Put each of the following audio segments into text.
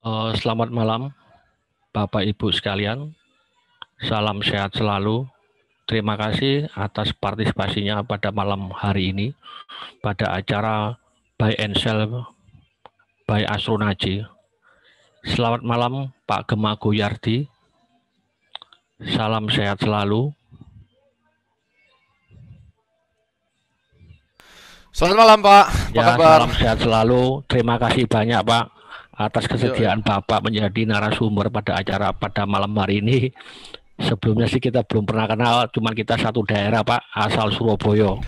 Uh, selamat malam, Bapak Ibu sekalian. Salam sehat selalu. Terima kasih atas partisipasinya pada malam hari ini pada acara By and Sell by Astronaji. Selamat malam Pak Gema Goyardi. Salam sehat selalu. Selamat malam Pak. Apa ya, kabar? Salam sehat selalu. Terima kasih banyak Pak atas iya, iya. kesediaan Bapak menjadi narasumber pada acara pada malam hari ini. Sebelumnya sih kita belum pernah kenal, cuma kita satu daerah Pak, asal Surabaya.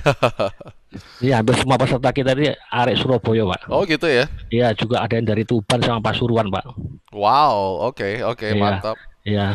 Iya, hampir semua peserta kita ini arek Surabaya Pak. Oh gitu ya? Iya, juga ada yang dari Tuban sama Pasuruan Pak. Wow, oke okay, oke okay, ya, mantap. Iya.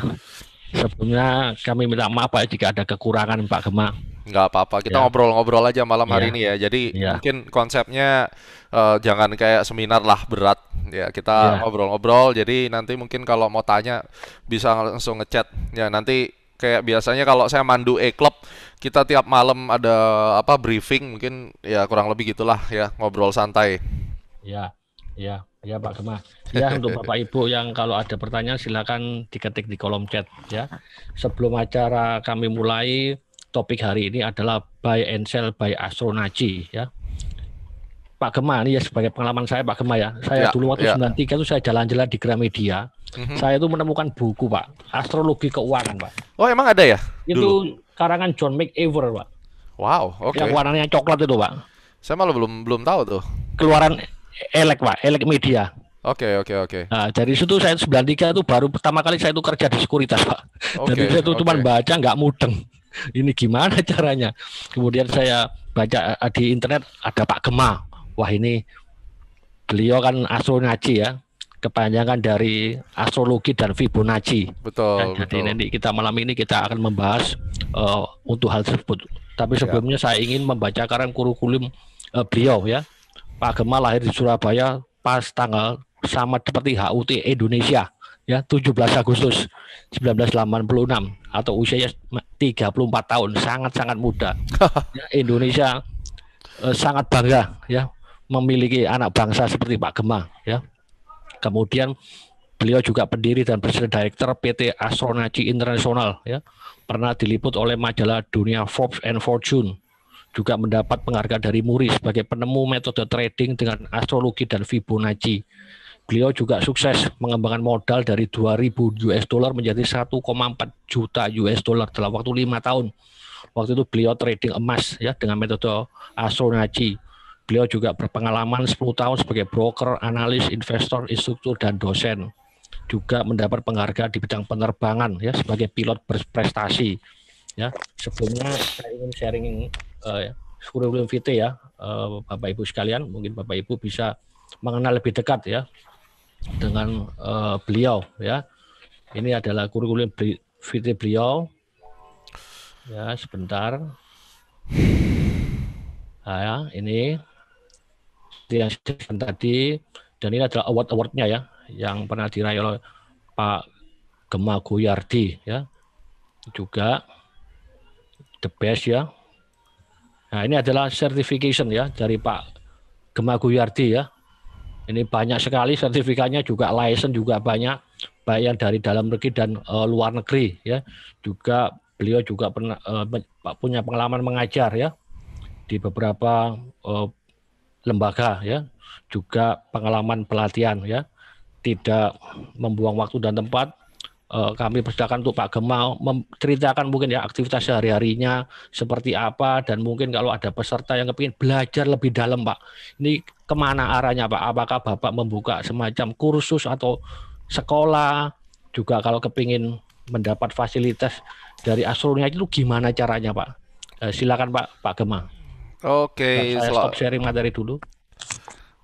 Sebelumnya kami minta maaf Pak jika ada kekurangan Pak Gemang. Nggak apa-apa, kita ya. ngobrol-ngobrol yeah. aja malam hari ya. ini ya. Jadi yeah. mungkin konsepnya uh, jangan kayak seminar lah berat. Ya kita ya. ngobrol-ngobrol. yeah. Jadi nanti mungkin kalau mau tanya bisa langsung ngechat. Ya nanti kayak biasanya kalau saya mandu e-club kita tiap malam ada apa briefing mungkin ya kurang lebih gitulah ya ngobrol santai. Ya, ya, ya Pak Gema Ya untuk Bapak Ibu yang kalau ada pertanyaan silakan diketik di kolom chat ya. Sebelum acara kami mulai topik hari ini adalah buy and sell by Astronaci ya. Pak Gema ini ya sebagai pengalaman saya Pak Gema ya. Saya ya, dulu waktu ya. 93 itu saya jalan-jalan di Gramedia. Mm-hmm. Saya itu menemukan buku Pak, Astrologi Keuangan Pak. Oh emang ada ya? Itu dulu. karangan John McEver Pak. Wow, oke. Okay. Yang warnanya coklat itu Pak. Saya malah belum belum tahu tuh. Keluaran Elek Pak, Elek Media. Oke okay, oke okay, oke. Okay. Nah dari situ saya 93 itu baru pertama kali saya itu kerja di sekuritas pak. Okay, Jadi saya itu okay. cuma baca nggak mudeng ini gimana caranya? Kemudian saya baca eh, di internet ada Pak Gema. Wah ini beliau kan asro ngaji ya, kepanjangan dari astrologi dan Fibonacci. Betul. Nah, jadi nanti kita malam ini kita akan membahas uh, untuk hal tersebut. Tapi ya. sebelumnya ya. saya ingin membaca karang kurikulum uh, beliau ya. Pak Gema lahir di Surabaya pas tanggal sama seperti HUT Indonesia ya 17 Agustus 1986 atau usianya 34 tahun sangat-sangat muda ya, Indonesia eh, sangat bangga ya memiliki anak bangsa seperti Pak Gemah ya kemudian beliau juga pendiri dan presiden direktur PT Astronaci Internasional ya pernah diliput oleh majalah dunia Forbes and Fortune juga mendapat penghargaan dari Muri sebagai penemu metode trading dengan astrologi dan Fibonacci beliau juga sukses mengembangkan modal dari 2000 US dollar menjadi 1,4 juta US dollar dalam waktu lima tahun. Waktu itu beliau trading emas ya dengan metode asuransi. Beliau juga berpengalaman 10 tahun sebagai broker, analis, investor, instruktur dan dosen. Juga mendapat penghargaan di bidang penerbangan ya sebagai pilot berprestasi. Ya, sebelumnya saya ingin sharing uh, eh, kurikulum vitae ya uh, Bapak Ibu sekalian, mungkin Bapak Ibu bisa mengenal lebih dekat ya dengan uh, beliau ya. Ini adalah kurikulum vitae beliau. Ya, sebentar. Nah, ya, ini yang tadi dan ini adalah award-awardnya ya yang pernah diraih oleh Pak Gema Guyardi ya. Juga the best ya. Nah, ini adalah certification ya dari Pak Gema Guyardi ya ini banyak sekali sertifikatnya juga license juga banyak baik yang dari dalam negeri dan uh, luar negeri ya. Juga beliau juga pernah uh, punya pengalaman mengajar ya di beberapa uh, lembaga ya. Juga pengalaman pelatihan ya. Tidak membuang waktu dan tempat Eh, kami persilakan untuk Pak Gemau menceritakan mungkin ya aktivitas sehari-harinya seperti apa dan mungkin kalau ada peserta yang ingin belajar lebih dalam Pak. Ini kemana arahnya Pak? Apakah Bapak membuka semacam kursus atau sekolah juga kalau kepingin mendapat fasilitas dari asurnya itu gimana caranya Pak? Eh, silakan Pak Pak Gemau Oke, okay, saya stop sharing materi dulu.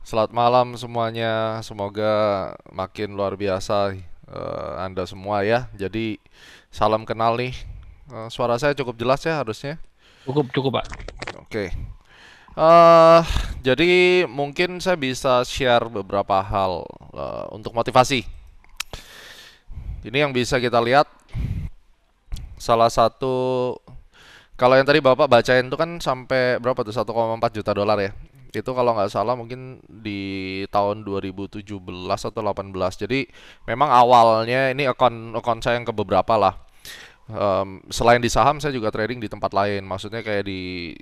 Selamat malam semuanya. Semoga makin luar biasa uh, Anda semua ya. Jadi salam kenal nih. Uh, suara saya cukup jelas ya harusnya. Cukup, cukup, Pak. Oke. Okay. Uh, eh, jadi mungkin saya bisa share beberapa hal uh, untuk motivasi. Ini yang bisa kita lihat salah satu kalau yang tadi Bapak bacain itu kan sampai berapa tuh 1,4 juta dolar ya itu kalau nggak salah mungkin di tahun 2017 atau 18 jadi memang awalnya ini akun akun saya yang ke beberapa lah um, selain di saham saya juga trading di tempat lain maksudnya kayak di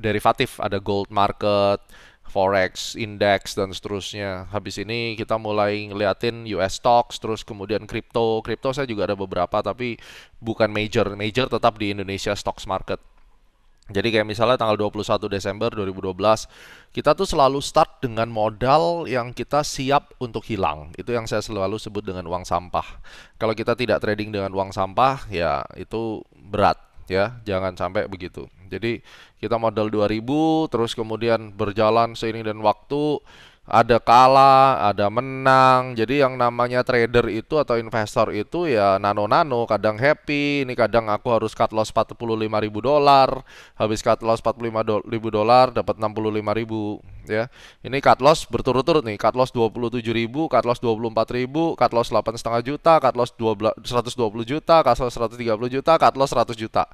derivatif ada gold market forex index dan seterusnya habis ini kita mulai ngeliatin US stocks terus kemudian crypto crypto saya juga ada beberapa tapi bukan major major tetap di Indonesia stocks market jadi kayak misalnya tanggal 21 Desember 2012, kita tuh selalu start dengan modal yang kita siap untuk hilang. Itu yang saya selalu sebut dengan uang sampah. Kalau kita tidak trading dengan uang sampah, ya itu berat ya. Jangan sampai begitu. Jadi kita modal 2000 terus kemudian berjalan seiring dan waktu ada kalah, ada menang. Jadi yang namanya trader itu atau investor itu ya nano-nano, kadang happy, ini kadang aku harus cut loss 45 ribu dolar, habis cut loss 45 ribu dolar dapat 65 ribu ya. Ini cut loss berturut-turut nih, cut loss 27 ribu, cut loss 24 ribu, cut loss 8,5 juta, cut loss 12, 120 juta, cut loss 130 juta, cut loss 100 juta.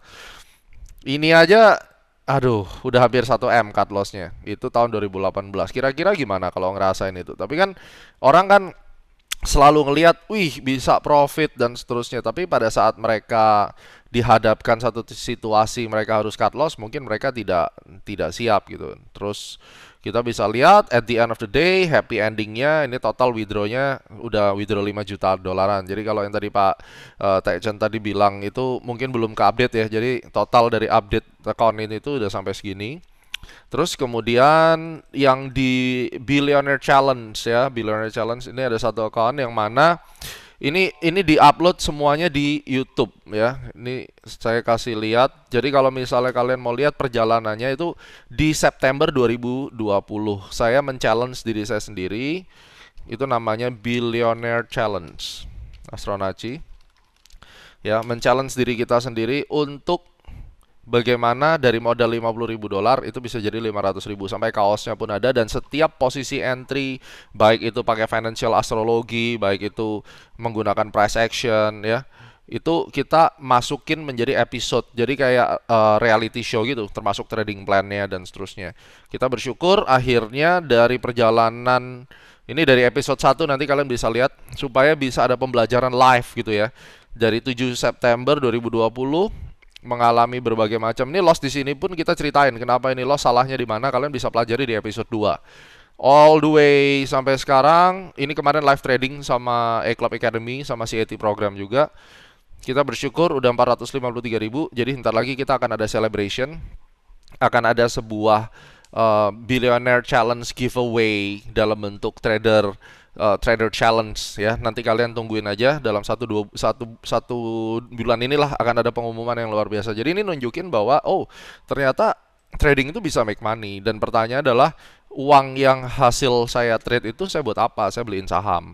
Ini aja Aduh, udah hampir 1M cut loss-nya. Itu tahun 2018. Kira-kira gimana kalau ngerasain itu? Tapi kan orang kan selalu ngelihat, wih bisa profit dan seterusnya. Tapi pada saat mereka dihadapkan satu situasi mereka harus cut loss, mungkin mereka tidak tidak siap gitu. Terus kita bisa lihat at the end of the day happy endingnya ini total withdrawnya udah withdraw 5 juta dolaran jadi kalau yang tadi Pak uh, eh, Taechen tadi bilang itu mungkin belum ke update ya jadi total dari update account ini itu udah sampai segini Terus kemudian yang di Billionaire Challenge ya, Billionaire Challenge ini ada satu account yang mana ini ini diupload semuanya di YouTube ya. Ini saya kasih lihat. Jadi kalau misalnya kalian mau lihat perjalanannya itu di September 2020 saya men-challenge diri saya sendiri. Itu namanya Billionaire Challenge. Astronaci ya, men-challenge diri kita sendiri untuk bagaimana dari modal 50 ribu dolar itu bisa jadi 500 ribu sampai kaosnya pun ada dan setiap posisi entry baik itu pakai financial astrologi baik itu menggunakan price action ya itu kita masukin menjadi episode jadi kayak uh, reality show gitu termasuk trading plannya dan seterusnya kita bersyukur akhirnya dari perjalanan ini dari episode 1 nanti kalian bisa lihat supaya bisa ada pembelajaran live gitu ya dari 7 September 2020 mengalami berbagai macam. Ini loss di sini pun kita ceritain kenapa ini loss salahnya di mana kalian bisa pelajari di episode 2. All the way sampai sekarang, ini kemarin live trading sama E-Club Academy sama CET program juga. Kita bersyukur udah 453 ribu, jadi ntar lagi kita akan ada celebration. Akan ada sebuah uh, billionaire challenge giveaway dalam bentuk trader uh, trader challenge ya. Nanti kalian tungguin aja dalam satu dua satu satu bulan inilah akan ada pengumuman yang luar biasa. Jadi ini nunjukin bahwa oh ternyata trading itu bisa make money dan pertanyaan adalah uang yang hasil saya trade itu saya buat apa? Saya beliin saham.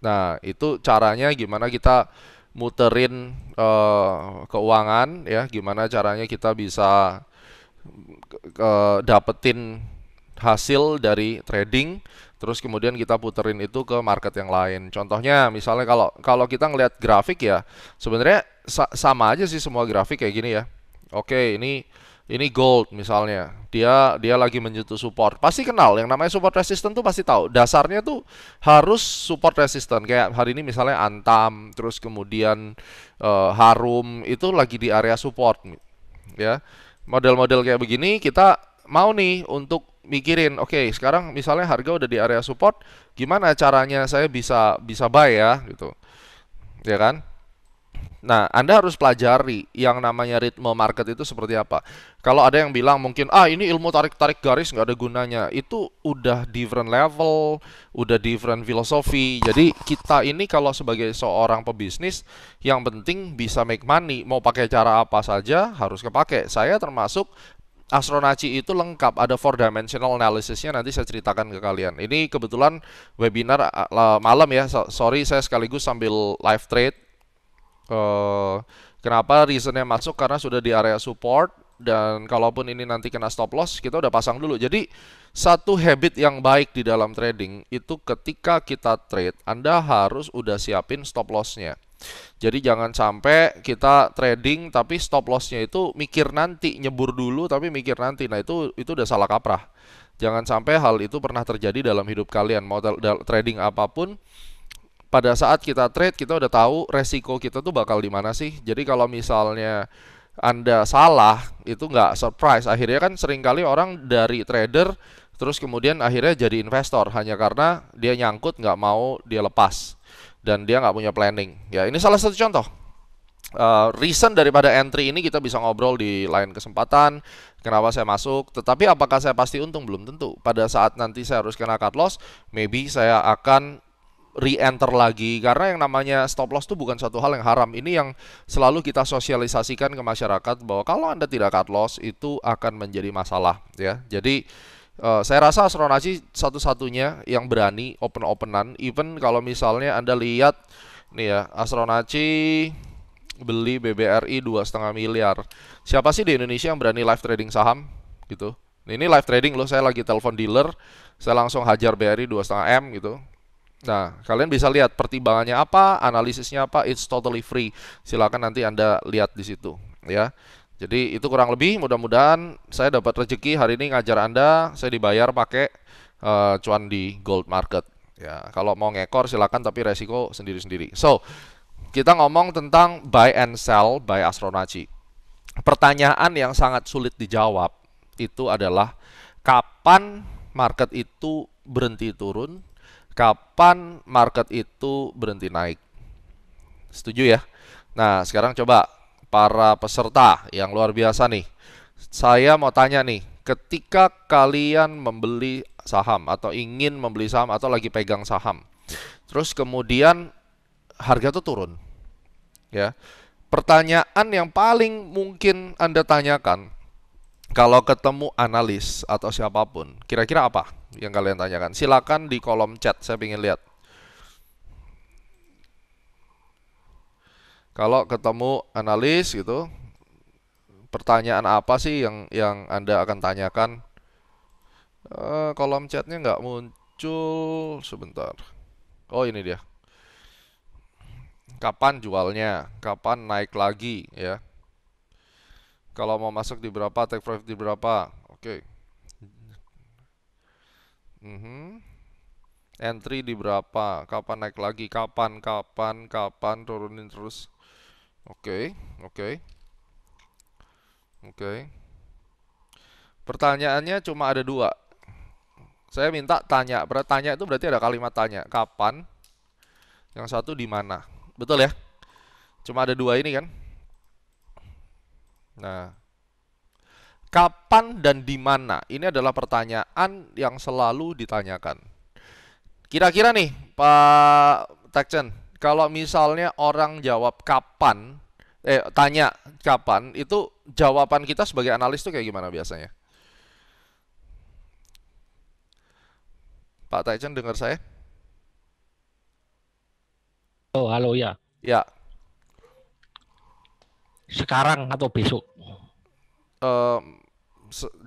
Nah, itu caranya gimana kita muterin uh, keuangan ya, gimana caranya kita bisa uh, dapetin hasil dari trading terus kemudian kita puterin itu ke market yang lain. Contohnya misalnya kalau kalau kita ngelihat grafik ya, sebenarnya sa sama aja sih semua grafik kayak gini ya. Oke, ini ini gold misalnya. Dia dia lagi menyentuh support. Pasti kenal yang namanya support resisten tuh pasti tahu. Dasarnya tuh harus support resisten. Kayak hari ini misalnya Antam, terus kemudian uh, Harum itu lagi di area support ya. Model-model kayak begini kita mau nih untuk mikirin, oke okay, sekarang misalnya harga udah di area support, gimana caranya saya bisa bisa buy ya gitu, ya kan? Nah, Anda harus pelajari yang namanya ritme market itu seperti apa. Kalau ada yang bilang mungkin, ah ini ilmu tarik-tarik garis nggak ada gunanya. Itu udah different level, udah different filosofi. Jadi kita ini kalau sebagai seorang pebisnis, yang penting bisa make money. Mau pakai cara apa saja harus kepake. Saya termasuk Astronaci itu lengkap, ada four dimensional analysisnya nanti saya ceritakan ke kalian. Ini kebetulan webinar malam ya, sorry saya sekaligus sambil live trade. Eh, kenapa reasonnya masuk? Karena sudah di area support dan kalaupun ini nanti kena stop loss, kita udah pasang dulu. Jadi satu habit yang baik di dalam trading itu ketika kita trade, Anda harus udah siapin stop lossnya. Jadi jangan sampai kita trading tapi stop lossnya itu mikir nanti nyebur dulu tapi mikir nanti. Nah itu itu udah salah kaprah. Jangan sampai hal itu pernah terjadi dalam hidup kalian. Mau trading apapun, pada saat kita trade kita udah tahu resiko kita tuh bakal di mana sih. Jadi kalau misalnya anda salah itu nggak surprise. Akhirnya kan seringkali orang dari trader terus kemudian akhirnya jadi investor hanya karena dia nyangkut nggak mau dia lepas dan dia nggak punya planning. Ya, ini salah satu contoh. Uh, reason daripada entry ini kita bisa ngobrol di lain kesempatan kenapa saya masuk tetapi apakah saya pasti untung belum tentu pada saat nanti saya harus kena cut loss maybe saya akan re-enter lagi karena yang namanya stop loss itu bukan satu hal yang haram. Ini yang selalu kita sosialisasikan ke masyarakat bahwa kalau Anda tidak cut loss itu akan menjadi masalah ya. Jadi Uh, saya rasa Astronaci satu-satunya yang berani open-openan. Even kalau misalnya Anda lihat nih ya, Astronaci beli BBRI dua setengah miliar. Siapa sih di Indonesia yang berani live trading saham gitu? Nah, ini live trading loh, saya lagi telepon dealer, saya langsung hajar BRI dua setengah m gitu. Nah, kalian bisa lihat pertimbangannya apa, analisisnya apa, it's totally free. Silakan nanti Anda lihat di situ ya. Jadi itu kurang lebih mudah-mudahan saya dapat rezeki hari ini ngajar Anda, saya dibayar pakai uh, cuan di gold market. Ya, kalau mau ngekor silakan tapi resiko sendiri-sendiri. So, kita ngomong tentang buy and sell by Astronaci. Pertanyaan yang sangat sulit dijawab itu adalah kapan market itu berhenti turun, kapan market itu berhenti naik. Setuju ya? Nah, sekarang coba para peserta yang luar biasa nih. Saya mau tanya nih, ketika kalian membeli saham atau ingin membeli saham atau lagi pegang saham, terus kemudian harga tuh turun, ya. Pertanyaan yang paling mungkin Anda tanyakan kalau ketemu analis atau siapapun, kira-kira apa yang kalian tanyakan? Silakan di kolom chat, saya ingin lihat. kalau ketemu analis gitu pertanyaan apa sih yang yang anda akan tanyakan uh, kolom chatnya nggak muncul sebentar oh ini dia kapan jualnya kapan naik lagi ya kalau mau masuk di berapa take profit di berapa oke okay. mm -hmm entry di berapa, kapan naik lagi, kapan, kapan, kapan, turunin terus. Oke, oke. Oke. Pertanyaannya cuma ada dua. Saya minta tanya. Bertanya itu berarti ada kalimat tanya. Kapan? Yang satu di mana? Betul ya? Cuma ada dua ini kan? Nah, kapan dan di mana? Ini adalah pertanyaan yang selalu ditanyakan. Kira-kira nih, Pak Tekchen, kalau misalnya orang jawab kapan, eh tanya kapan, itu jawaban kita sebagai analis itu kayak gimana biasanya? Pak Taichen dengar saya? Oh, halo ya. Ya. Sekarang atau besok? Um,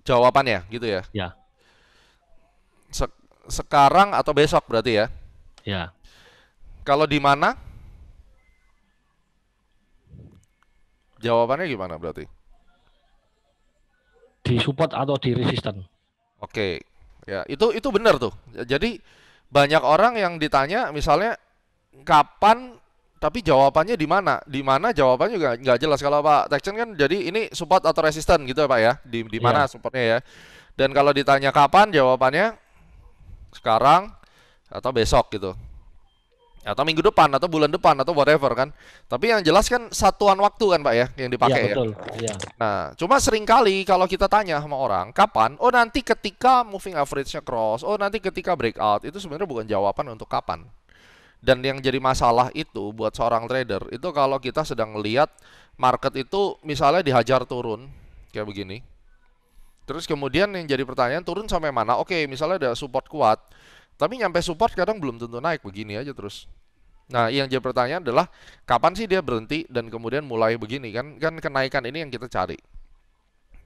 jawabannya gitu ya? Ya. Se sekarang atau besok berarti ya? Ya. Kalau di mana? Jawabannya gimana berarti? Di support atau di resisten. Oke. Okay. Ya, itu itu benar tuh. Jadi banyak orang yang ditanya misalnya kapan tapi jawabannya di mana? Di mana jawabannya juga nggak jelas kalau Pak Texan kan jadi ini support atau resisten gitu ya Pak ya. Di di mana yeah. supportnya ya. Dan kalau ditanya kapan jawabannya sekarang atau besok gitu atau minggu depan atau bulan depan atau whatever kan. Tapi yang jelas kan satuan waktu kan Pak ya yang iya, dipakai ya. Betul. Ya. ya. Nah, cuma sering kali kalau kita tanya sama orang, kapan? Oh, nanti ketika moving average-nya cross, oh nanti ketika breakout, itu sebenarnya bukan jawaban untuk kapan. Dan yang jadi masalah itu buat seorang trader itu kalau kita sedang lihat market itu misalnya dihajar turun kayak begini. Terus kemudian yang jadi pertanyaan turun sampai mana? Oke, misalnya ada support kuat tapi nyampe support kadang belum tentu naik begini aja terus. Nah, yang jadi pertanyaan adalah kapan sih dia berhenti dan kemudian mulai begini kan? Kan kenaikan ini yang kita cari.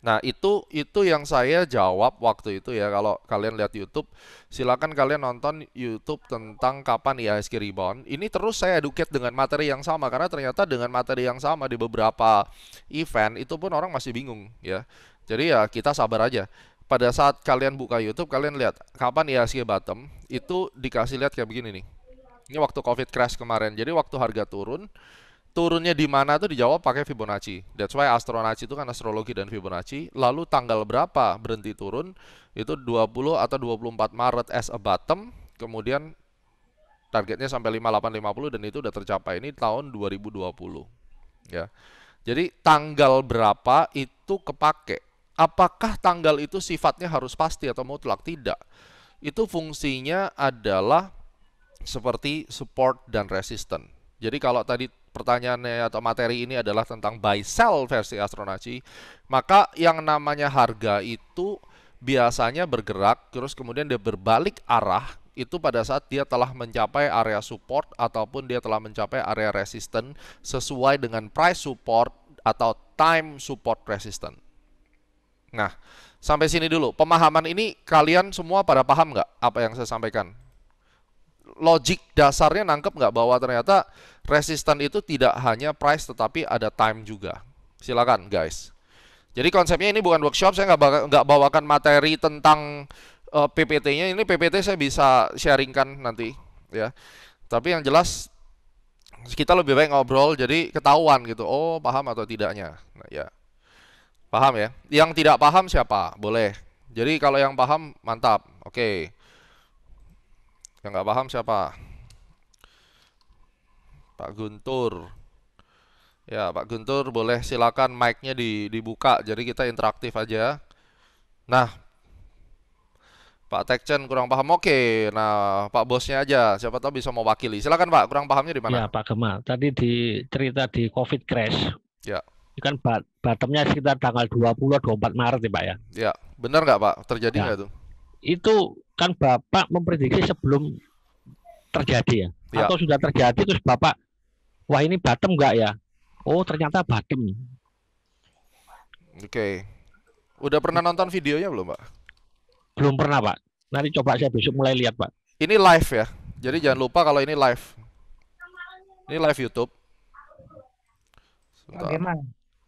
Nah, itu itu yang saya jawab waktu itu ya. Kalau kalian lihat YouTube, silakan kalian nonton YouTube tentang kapan IHSG rebound. Ini terus saya educate dengan materi yang sama karena ternyata dengan materi yang sama di beberapa event itu pun orang masih bingung ya. Jadi ya kita sabar aja pada saat kalian buka YouTube kalian lihat kapan IHSG bottom itu dikasih lihat kayak begini nih. Ini waktu COVID crash kemarin. Jadi waktu harga turun, turunnya di mana tuh dijawab pakai Fibonacci. That's why astronaci itu kan astrologi dan Fibonacci. Lalu tanggal berapa berhenti turun? Itu 20 atau 24 Maret as a bottom. Kemudian targetnya sampai 5850 dan itu udah tercapai ini tahun 2020. Ya. Jadi tanggal berapa itu kepake Apakah tanggal itu sifatnya harus pasti atau mutlak? Tidak. Itu fungsinya adalah seperti support dan resistance. Jadi kalau tadi pertanyaannya atau materi ini adalah tentang buy sell versi astronaci, maka yang namanya harga itu biasanya bergerak terus kemudian dia berbalik arah itu pada saat dia telah mencapai area support ataupun dia telah mencapai area resistance sesuai dengan price support atau time support resistance. Nah, sampai sini dulu. Pemahaman ini kalian semua pada paham nggak apa yang saya sampaikan? Logik dasarnya nangkep nggak bahwa ternyata resisten itu tidak hanya price tetapi ada time juga. Silakan guys. Jadi konsepnya ini bukan workshop, saya nggak bawakan materi tentang uh, eh, PPT-nya. Ini PPT saya bisa sharingkan nanti, ya. Tapi yang jelas kita lebih baik ngobrol, jadi ketahuan gitu. Oh, paham atau tidaknya. Nah, ya. Paham ya? Yang tidak paham siapa? Boleh. Jadi kalau yang paham mantap. Oke. Okay. Yang nggak paham siapa? Pak Guntur. Ya, Pak Guntur boleh silakan mic-nya di, dibuka. Jadi kita interaktif aja. Nah, Pak Tekchen kurang paham. Oke, nah Pak bosnya aja. Siapa tahu bisa mewakili. Silakan Pak, kurang pahamnya di mana? Ya, Pak Kemal. Tadi di cerita di COVID crash. Ya ini kan bottomnya sekitar tanggal 20-24 Maret ya Pak ya? Ya, benar nggak Pak? Terjadi ya. nggak ya. itu? Itu kan Bapak memprediksi sebelum terjadi ya? ya? Atau sudah terjadi terus Bapak, wah ini bottom nggak ya? Oh ternyata bottom. Oke. Udah pernah nonton videonya belum Pak? Belum pernah Pak. Nanti coba saya besok mulai lihat Pak. Ini live ya? Jadi jangan lupa kalau ini live. Ini live YouTube. Bagaimana?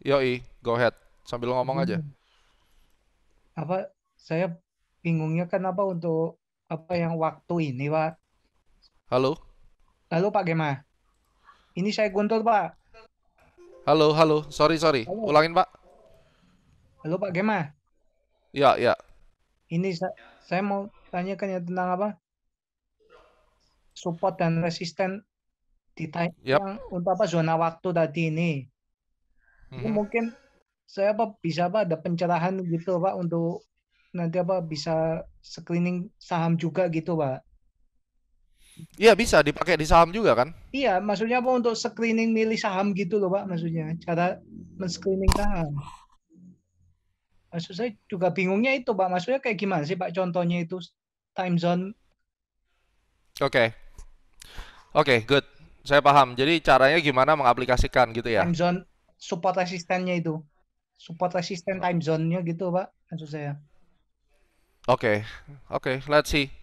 Yoi, go ahead. Sambil ngomong aja. Hmm. Apa saya bingungnya kenapa untuk apa yang waktu ini, Pak? Halo? Halo Pak Gema. Ini saya Guntur, Pak. Halo, halo. Sorry, sorry. Halo. Ulangin, Pak. Halo Pak Gema. Ya, ya. Ini sa saya mau tanyakan ya tentang apa? Support dan resisten di yep. yang untuk apa zona waktu tadi ini. Iya. Ini mungkin saya apa bisa apa ada pencerahan gitu pak untuk nanti apa bisa screening saham juga gitu pak? Iya bisa dipakai di saham juga kan? Iya maksudnya apa untuk screening milih saham gitu loh pak maksudnya cara men-screening saham. Maksud saya juga bingungnya itu pak maksudnya kayak gimana sih pak contohnya itu time zone? Oke, okay. oke okay, good saya paham. Jadi caranya gimana mengaplikasikan gitu ya? Time zone support resistennya itu support resisten time zone-nya gitu pak maksud saya oke okay. oke okay, let's see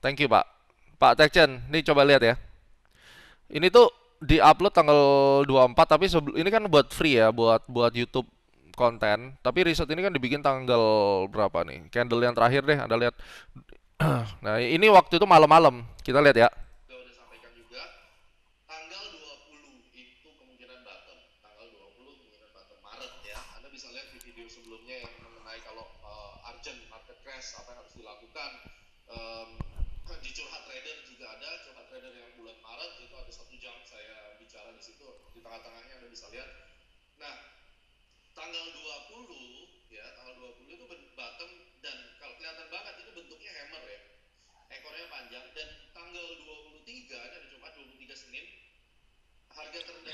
thank you pak pak Tekchen ini coba lihat ya ini tuh di upload tanggal 24 tapi sebelum ini kan buat free ya buat buat YouTube konten tapi riset ini kan dibikin tanggal berapa nih candle yang terakhir deh anda lihat nah ini waktu itu malam-malam kita lihat ya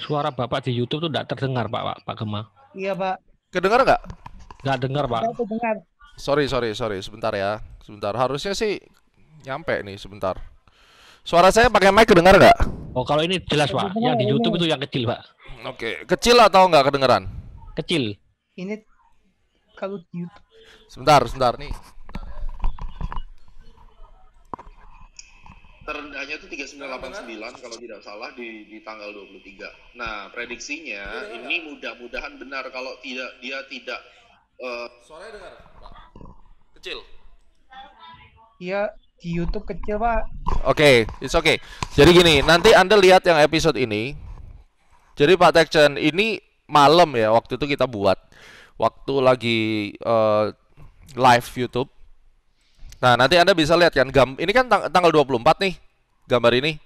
Suara Bapak di YouTube tuh tidak terdengar Pak Pak Pak Gema. Iya Pak. Kedengar nggak? Nggak dengar Pak. kedengar. Sorry sorry sorry sebentar ya sebentar harusnya sih nyampe nih sebentar. Suara saya pakai mic kedengar nggak? Oh kalau ini jelas Pak. Yang di YouTube itu yang kecil Pak. Oke kecil atau nggak kedengeran? Kecil. Ini kalau di YouTube. Sebentar sebentar nih. terendahnya itu 3989 kalau tidak salah di, di tanggal 23. Nah, prediksinya ya, ini mudah-mudahan benar kalau tidak dia tidak uh, Suaranya dengar, Pak. Kecil. Iya, di YouTube kecil, Pak. Oke, okay, it's okay. Jadi gini, nanti Anda lihat yang episode ini. Jadi Pak Tekchen, ini malam ya waktu itu kita buat. Waktu lagi uh, live YouTube Nah, nanti Anda bisa lihat kan gam ini kan tang tanggal 24 nih gambar ini.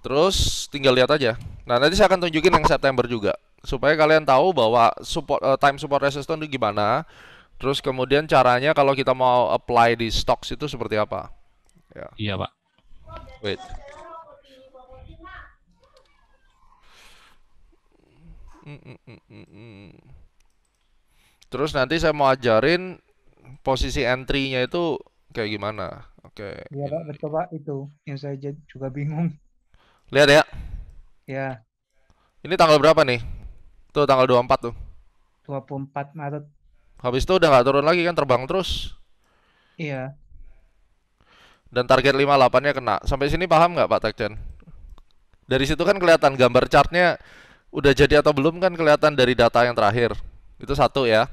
Terus tinggal lihat aja. Nah, nanti saya akan tunjukin yang September juga supaya kalian tahu bahwa support uh, time support resistance itu gimana. Terus kemudian caranya kalau kita mau apply di stocks itu seperti apa? Ya. Iya, Pak. Wait. Mm, mm, mm, Terus nanti saya mau ajarin posisi entry-nya itu kayak gimana? Oke. Okay. Iya Pak, betul Pak itu yang saya juga bingung. Lihat ya. Ya. Ini tanggal berapa nih? Tuh tanggal 24 tuh. 24 Maret. Habis itu udah nggak turun lagi kan terbang terus. Iya. Dan target 58-nya kena. Sampai sini paham nggak Pak Tekjen? Dari situ kan kelihatan gambar chartnya udah jadi atau belum kan kelihatan dari data yang terakhir. Itu satu ya.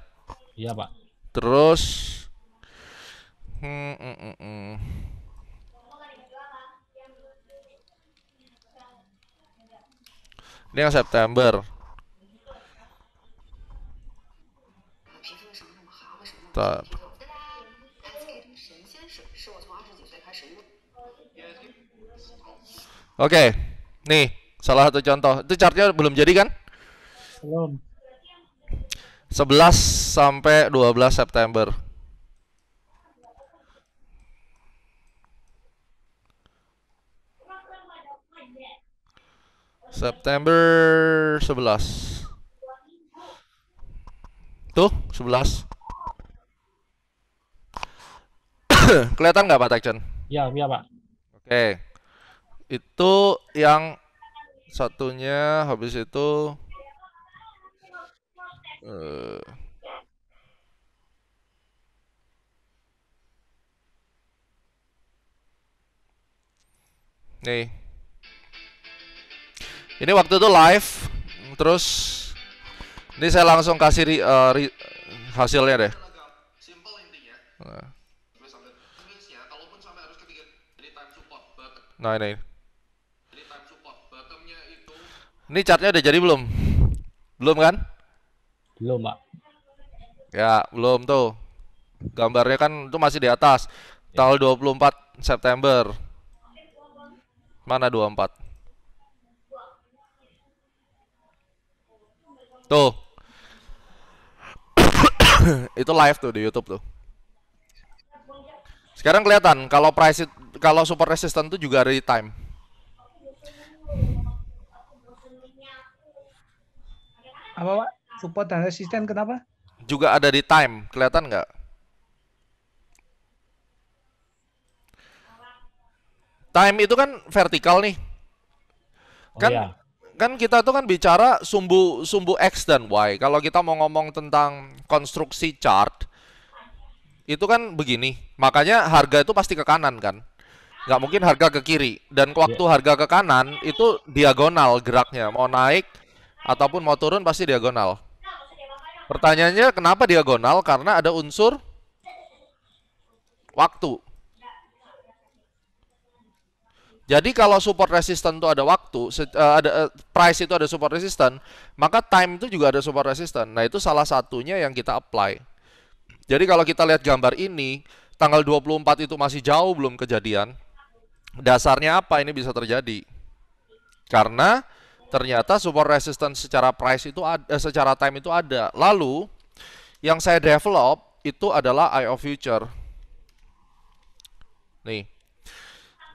Iya Pak. Terus ini yang September. Bentar. Oke, okay. nih salah satu contoh. Itu chartnya belum jadi kan? Belum. 11 sampai 12 September. September 11 Tuh 11 Kelihatan nggak Pak Tekchen? Iya iya Pak Oke okay. Itu yang satunya habis itu uh, Nih ini waktu itu live terus ini saya langsung kasih ri, uh, ri, hasilnya deh. Nah. Ya, nah. ini. Ini chartnya udah jadi belum? Belum kan? Belum pak. Ya belum tuh. Gambarnya kan itu masih di atas. Ya. Tanggal 24 September. Mana 24? Tuh. itu live tuh di YouTube tuh. Sekarang kelihatan kalau price kalau support resistant tuh juga ready time. Apa Pak? Support dan resistant kenapa? Juga ada di time, kelihatan nggak? Time itu kan vertikal nih. Oh kan iya kan kita tuh kan bicara sumbu sumbu x dan y. Kalau kita mau ngomong tentang konstruksi chart itu kan begini. Makanya harga itu pasti ke kanan kan. Nggak mungkin harga ke kiri. Dan waktu yeah. harga ke kanan itu diagonal geraknya. Mau naik ataupun mau turun pasti diagonal. Pertanyaannya kenapa diagonal? Karena ada unsur waktu. Jadi kalau support resisten itu ada waktu, eh, ada eh, price itu ada support resisten, maka time itu juga ada support resisten. Nah, itu salah satunya yang kita apply. Jadi kalau kita lihat gambar ini, tanggal 24 itu masih jauh belum kejadian. Dasarnya apa ini bisa terjadi? Karena ternyata support resisten secara price itu ada, eh, secara time itu ada. Lalu yang saya develop itu adalah IO future. Nih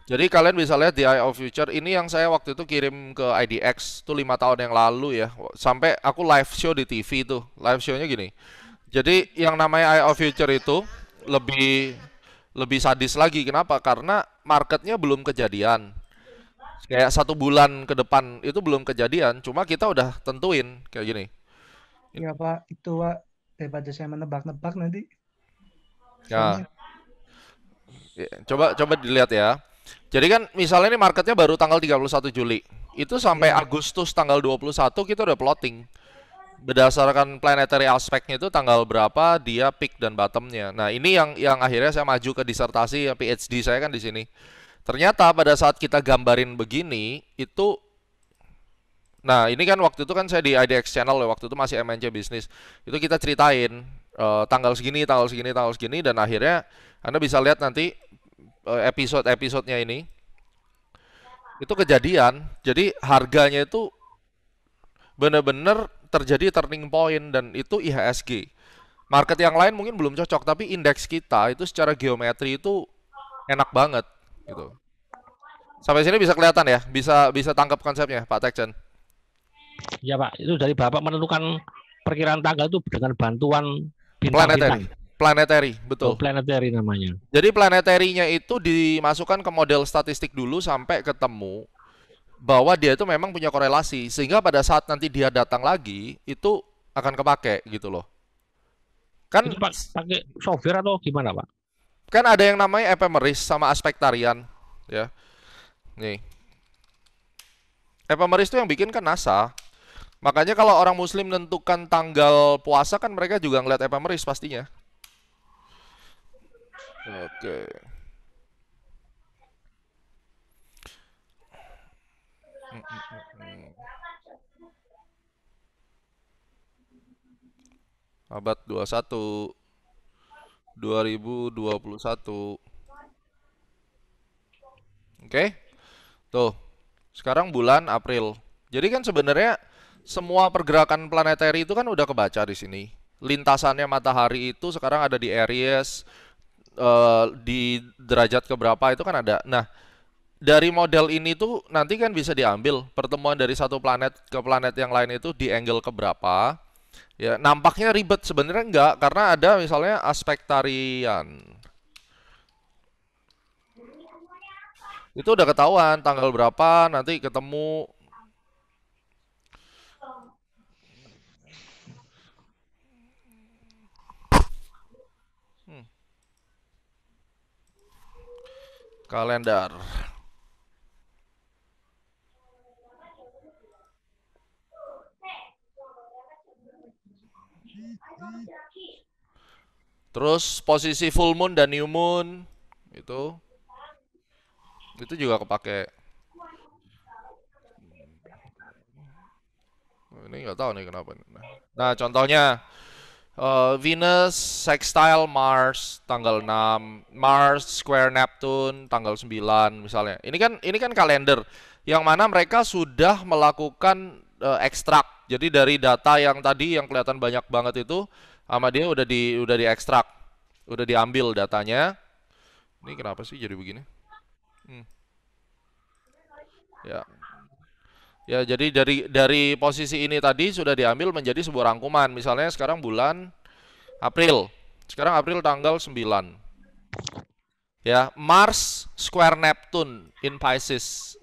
jadi kalian bisa lihat di of Future ini yang saya waktu itu kirim ke IDX tuh lima tahun yang lalu ya. Sampai aku live show di TV tuh. Live shownya gini. Jadi yang namanya of Future itu lebih lebih sadis lagi. Kenapa? Karena marketnya belum kejadian. Kayak satu bulan ke depan itu belum kejadian. Cuma kita udah tentuin kayak gini. Iya Pak, itu Pak. Daripada saya menebak-nebak nanti. Ya. ya coba coba dilihat ya. Jadi kan misalnya ini marketnya baru tanggal 31 Juli. Itu sampai iya. Agustus tanggal 21 kita udah plotting. Berdasarkan planetary aspeknya itu tanggal berapa dia peak dan bottomnya. Nah ini yang yang akhirnya saya maju ke disertasi ya, PhD saya kan di sini. Ternyata pada saat kita gambarin begini itu Nah ini kan waktu itu kan saya di IDX channel ya, waktu itu masih MNC bisnis. Itu kita ceritain uh, tanggal segini, tanggal segini, tanggal segini, dan akhirnya Anda bisa lihat nanti Eh, episode-episodenya ini itu kejadian. Jadi harganya itu benar-benar terjadi turning point dan itu IHSG. Market yang lain mungkin belum cocok, tapi indeks kita itu secara geometri itu enak banget gitu. Sampai sini bisa kelihatan ya, bisa bisa tangkap konsepnya Pak Tekchen. Ya Pak, itu dari Bapak menentukan perkiraan tanggal itu dengan bantuan bintang-bintang. Planetary, betul. Oh, planetary namanya. Jadi planetarinya itu dimasukkan ke model statistik dulu sampai ketemu bahwa dia itu memang punya korelasi sehingga pada saat nanti dia datang lagi itu akan kepake gitu loh. Kan itu pakai software atau gimana, Pak? Kan ada yang namanya ephemeris sama aspektarian, ya. Nih. Ephemeris itu yang bikin kan NASA. Makanya kalau orang muslim menentukan tanggal puasa kan mereka juga ngeliat ephemeris pastinya. Oke. Abad 21 2021. Oke. Tuh. Sekarang bulan April. Jadi kan sebenarnya semua pergerakan planetari itu kan udah kebaca di sini. Lintasannya matahari itu sekarang ada di Aries, Eh, di derajat keberapa itu kan ada. Nah, dari model ini tuh nanti kan bisa diambil pertemuan dari satu planet ke planet yang lain itu di angle keberapa. Ya, nampaknya ribet sebenarnya enggak karena ada misalnya aspek tarian. Itu udah ketahuan tanggal berapa nanti ketemu kalender terus posisi full moon dan new moon itu itu juga kepake hmm. ini nggak tahu nih kenapa nah contohnya Eh, Venus sextile Mars tanggal 6, Mars square Neptune tanggal 9 misalnya. Ini kan ini kan kalender yang mana mereka sudah melakukan uh, ekstrak. Jadi dari data yang tadi yang kelihatan banyak banget itu sama dia udah di udah diekstrak. Udah diambil datanya. Ini kenapa sih jadi begini? Hmm. Ya, Ya, jadi dari dari posisi ini tadi sudah diambil menjadi sebuah rangkuman. Misalnya sekarang bulan April. Sekarang April tanggal 9. Ya, Mars square Neptune in Pisces.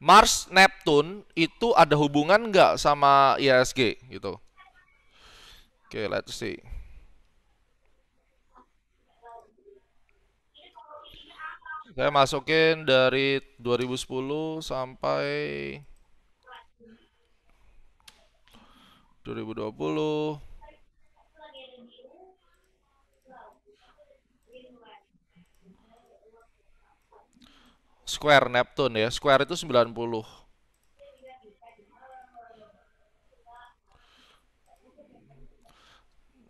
Mars Neptune itu ada hubungan nggak sama ISG gitu? Oke, okay, let's see. Saya masukin dari 2010 sampai 2020. Square Neptune ya. Square itu 90.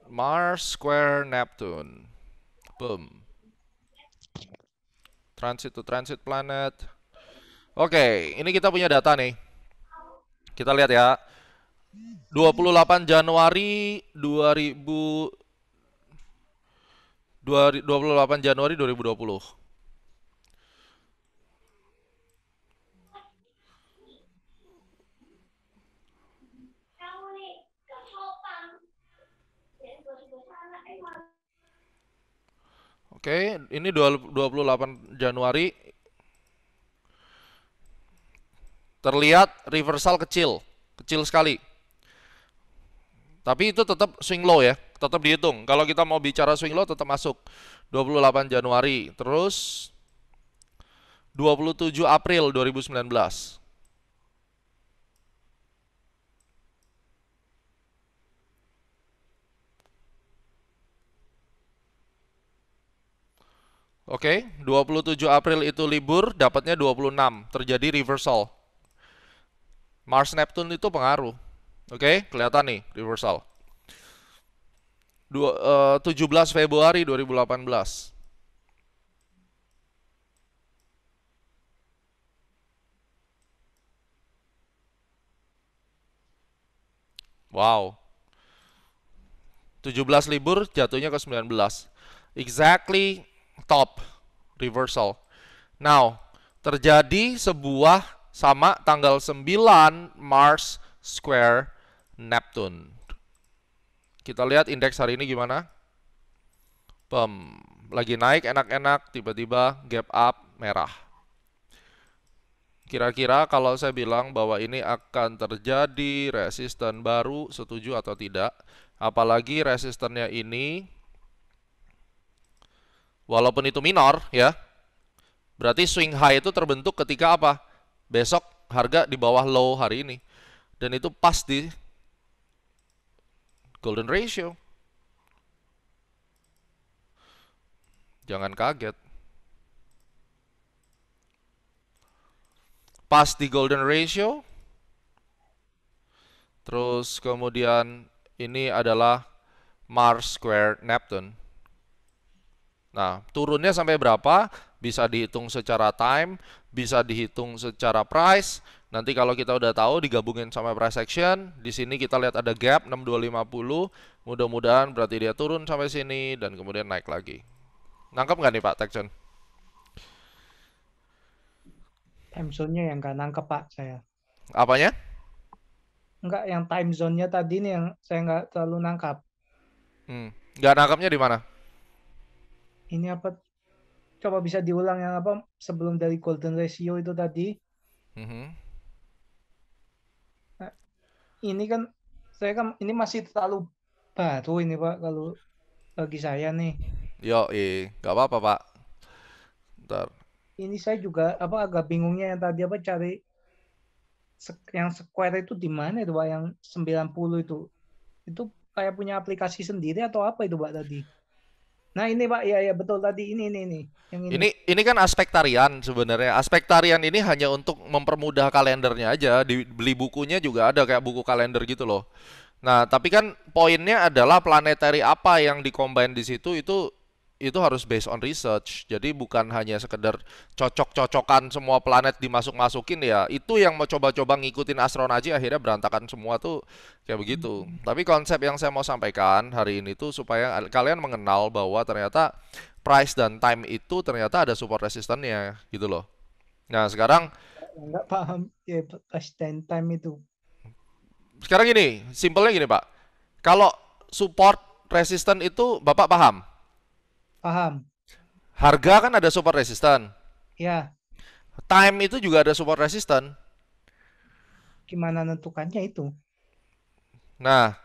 Mars Square Neptune. Boom. Transit to transit planet. Oke, okay, ini kita punya data nih. Kita lihat ya. 28 Januari 2000 28 Januari 2020. Oke, ini 28 Januari terlihat reversal kecil, kecil sekali. Tapi itu tetap swing low ya, tetap dihitung. Kalau kita mau bicara swing low tetap masuk 28 Januari, terus 27 April 2019. Oke, okay? 27 April itu libur, dapatnya 26, terjadi reversal. Mars Neptune itu pengaruh. Oke, okay? kelihatan nih reversal. Dua, eh, uh, 17 Februari 2018. Wow. 17 libur jatuhnya ke 19. Exactly top reversal. Now, terjadi sebuah sama tanggal 9 Mars square Neptune. Kita lihat indeks hari ini gimana? Pem lagi naik enak-enak, tiba-tiba gap up merah. Kira-kira kalau saya bilang bahwa ini akan terjadi resisten baru, setuju atau tidak? Apalagi resistennya ini walaupun itu minor ya. Berarti swing high itu terbentuk ketika apa? Besok harga di bawah low hari ini. Dan itu pas di golden ratio. Jangan kaget. Pas di golden ratio. Terus kemudian ini adalah Mars square Neptune. Nah, turunnya sampai berapa? Bisa dihitung secara time, bisa dihitung secara price. Nanti kalau kita udah tahu digabungin sama price action, di sini kita lihat ada gap 6250. Mudah-mudahan berarti dia turun sampai sini dan kemudian naik lagi. Nangkep nggak nih Pak Tekson? Time zone-nya yang nggak nangkep Pak saya. Apanya? nggak yang time zone-nya tadi nih yang saya nggak terlalu nangkap. Hmm. Nggak nangkapnya di mana? ini apa coba bisa diulang yang apa sebelum dari golden ratio itu tadi mm-hmm. nah, ini kan saya kan ini masih terlalu baru ini pak kalau bagi saya nih yo eh nggak apa apa pak Bentar. ini saya juga apa agak bingungnya yang tadi apa cari yang square itu di mana itu pak yang 90 itu itu kayak punya aplikasi sendiri atau apa itu pak tadi Nah ini pak, ya ya betul tadi ini ini ini. Yang ini. ini ini kan aspek tarian sebenarnya. Aspek tarian ini hanya untuk mempermudah kalendernya aja. Dibeli bukunya juga ada kayak buku kalender gitu loh. Nah tapi kan poinnya adalah planetary apa yang dikombin di situ itu itu harus based on research. Jadi bukan hanya sekedar cocok-cocokan semua planet dimasuk-masukin ya. Itu yang mau coba-coba ngikutin astronaji akhirnya berantakan semua tuh kayak begitu. Hmm. Tapi konsep yang saya mau sampaikan hari ini tuh supaya kalian mengenal bahwa ternyata price dan time itu ternyata ada support resistennya gitu loh. Nah, sekarang nggak paham ya price dan time itu. Sekarang gini, simpelnya gini, Pak. Kalau support resisten itu Bapak paham? Paham. Harga kan ada support resistan. Ya. Time itu juga ada support resistan. Gimana nentukannya itu? Nah,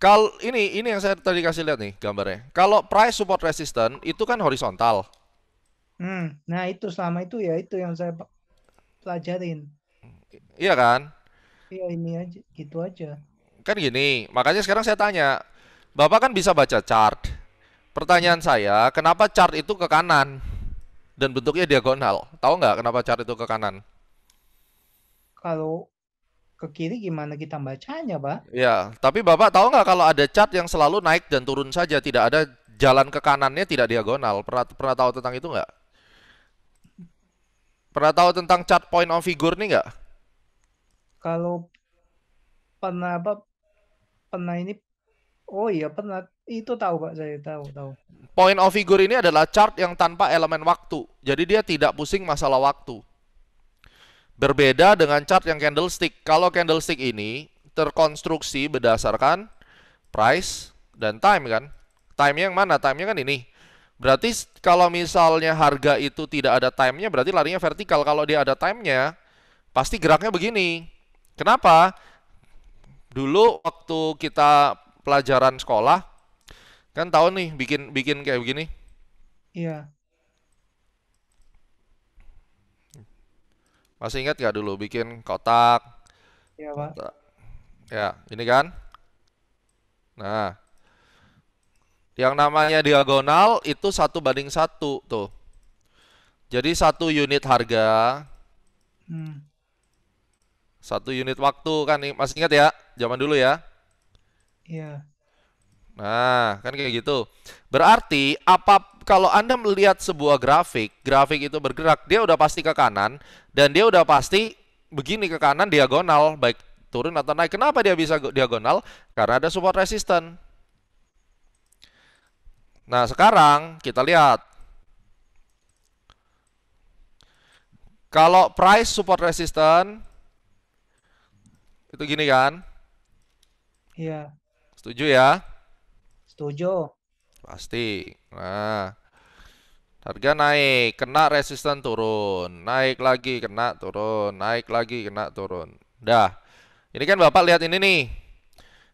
kal ini ini yang saya tadi kasih lihat nih gambarnya. Kalau price support resistant itu kan horizontal. Hmm, nah itu selama itu ya itu yang saya pelajarin. Iya kan? Iya ini aja gitu aja. Kan gini, makanya sekarang saya tanya, Bapak kan bisa baca chart. Pertanyaan saya, kenapa chart itu ke kanan dan bentuknya diagonal? Tahu nggak kenapa chart itu ke kanan? Kalau ke kiri gimana kita bacanya, Pak? Ya, tapi Bapak tahu nggak kalau ada chart yang selalu naik dan turun saja, tidak ada jalan ke kanannya tidak diagonal. Pernah pernah tahu tentang itu nggak? Pernah tahu tentang chart point of figure nih nggak? Kalau pernah apa pernah ini Oh iya pernah itu tahu Pak saya tahu tahu. Point of figure ini adalah chart yang tanpa elemen waktu. Jadi dia tidak pusing masalah waktu. Berbeda dengan chart yang candlestick. Kalau candlestick ini terkonstruksi berdasarkan price dan time kan. time yang mana? Time-nya kan ini. Berarti kalau misalnya harga itu tidak ada time-nya berarti larinya vertikal. Kalau dia ada time-nya pasti geraknya begini. Kenapa? Dulu waktu kita pelajaran sekolah kan tahu nih bikin bikin kayak begini iya masih ingat gak dulu bikin kotak iya pak ya ini kan nah yang namanya diagonal itu satu banding satu tuh jadi satu unit harga hmm. satu unit waktu kan masih ingat ya zaman dulu ya Iya. Nah, kan kayak gitu. Berarti apa kalau Anda melihat sebuah grafik, grafik itu bergerak, dia udah pasti ke kanan dan dia udah pasti begini ke kanan diagonal, baik turun atau naik. Kenapa dia bisa diagonal? Karena ada support resistance. Nah, sekarang kita lihat. Kalau price support resistance itu gini kan? Iya. Setuju ya? Setuju. Pasti. Nah, harga naik, kena resisten turun, naik lagi, kena turun, naik lagi, kena turun. Dah. Ini kan Bapak lihat ini nih.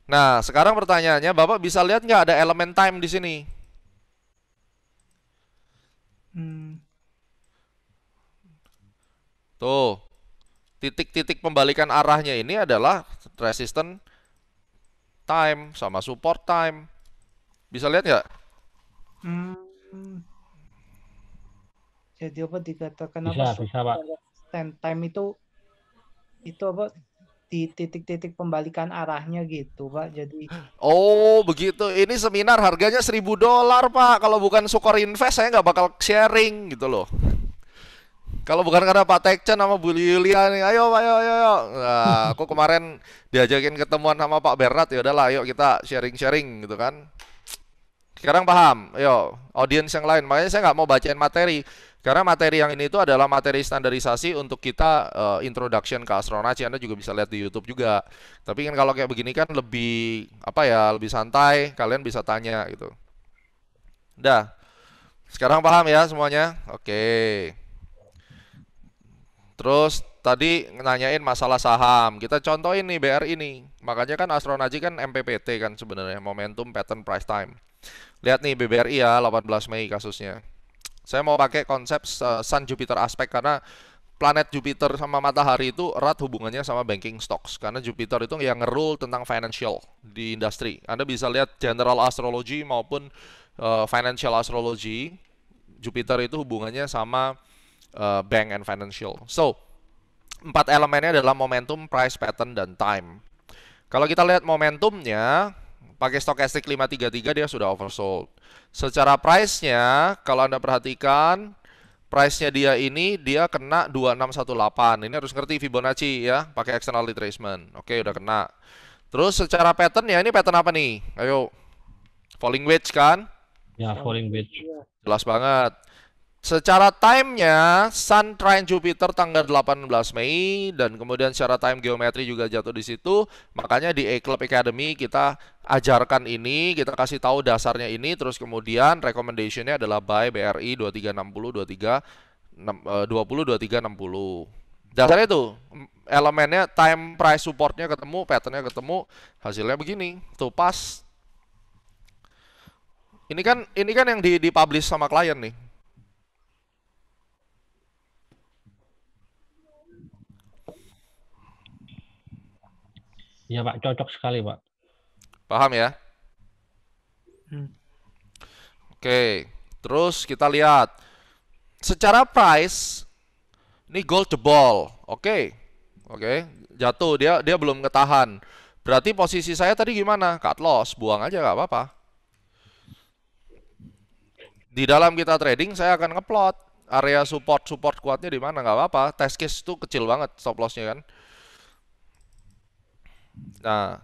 Nah, sekarang pertanyaannya Bapak bisa lihat nggak ada elemen time di sini? Hmm. Tuh. Titik-titik pembalikan arahnya ini adalah resisten time sama support time. Bisa lihat nggak? Hmm. Jadi apa dikatakan bisa, apa? Bisa, Pak. Stand time itu itu apa di titik-titik pembalikan arahnya gitu pak jadi oh begitu ini seminar harganya seribu dolar pak kalau bukan sukor invest saya nggak bakal sharing gitu loh kalau bukan karena Pak Tekchen sama Bu Lilia nih, ayo, ayo, ayo, ayo. Nah, aku kemarin diajakin ketemuan sama Pak Bernard, ya udahlah, ayo kita sharing-sharing gitu kan. Sekarang paham, yo, audiens yang lain. Makanya saya nggak mau bacain materi, karena materi yang ini itu adalah materi standarisasi untuk kita uh, introduction ke astronasi. Anda juga bisa lihat di YouTube juga. Tapi kan kalau kayak begini kan lebih apa ya, lebih santai. Kalian bisa tanya gitu. Dah. Sekarang paham ya semuanya? Oke. Okay. Terus tadi nanyain masalah saham. Kita contohin nih BRI nih. Makanya kan Astronaji kan MPPT kan sebenarnya Momentum Pattern Price Time. Lihat nih BBRI ya 18 Mei kasusnya. Saya mau pakai konsep eh, Sun Jupiter aspect karena planet Jupiter sama matahari itu erat hubungannya sama banking stocks karena Jupiter itu yang ngerul tentang financial di industri. Anda bisa lihat general astrology maupun eh, financial astrology. Jupiter itu hubungannya sama Eh, bank and financial. So, empat elemennya adalah momentum, price pattern, dan time. Kalau kita lihat momentumnya, pakai stokastik 533 dia sudah oversold. Secara price-nya, kalau Anda perhatikan, price-nya dia ini dia kena 2618. Ini harus ngerti Fibonacci ya, pakai external retracement. Oke, udah kena. Terus secara pattern ya ini pattern apa nih? Ayo. Falling wedge kan? Ya, falling wedge. Jelas banget. Secara timenya, Sun trine Jupiter tanggal 18 Mei dan kemudian secara time geometri juga jatuh di situ. Makanya di A Club Academy kita ajarkan ini, kita kasih tahu dasarnya ini, terus kemudian recommendationnya adalah buy BRI 2360 23 20 2360. Dasarnya itu elemennya time price supportnya ketemu, patternnya ketemu, hasilnya begini. Tuh pas. Ini kan ini kan yang di dipublish sama klien nih. Iya Pak, cocok sekali Pak. Paham ya? Hmm. Oke, terus kita lihat. Secara price, ini gold jebol. Oke, oke, jatuh. Dia dia belum ketahan. Berarti posisi saya tadi gimana? Cut loss, buang aja nggak apa-apa. Di dalam kita trading, saya akan ngeplot area support support kuatnya di mana nggak apa-apa. Test case itu kecil banget stop lossnya kan. Nah,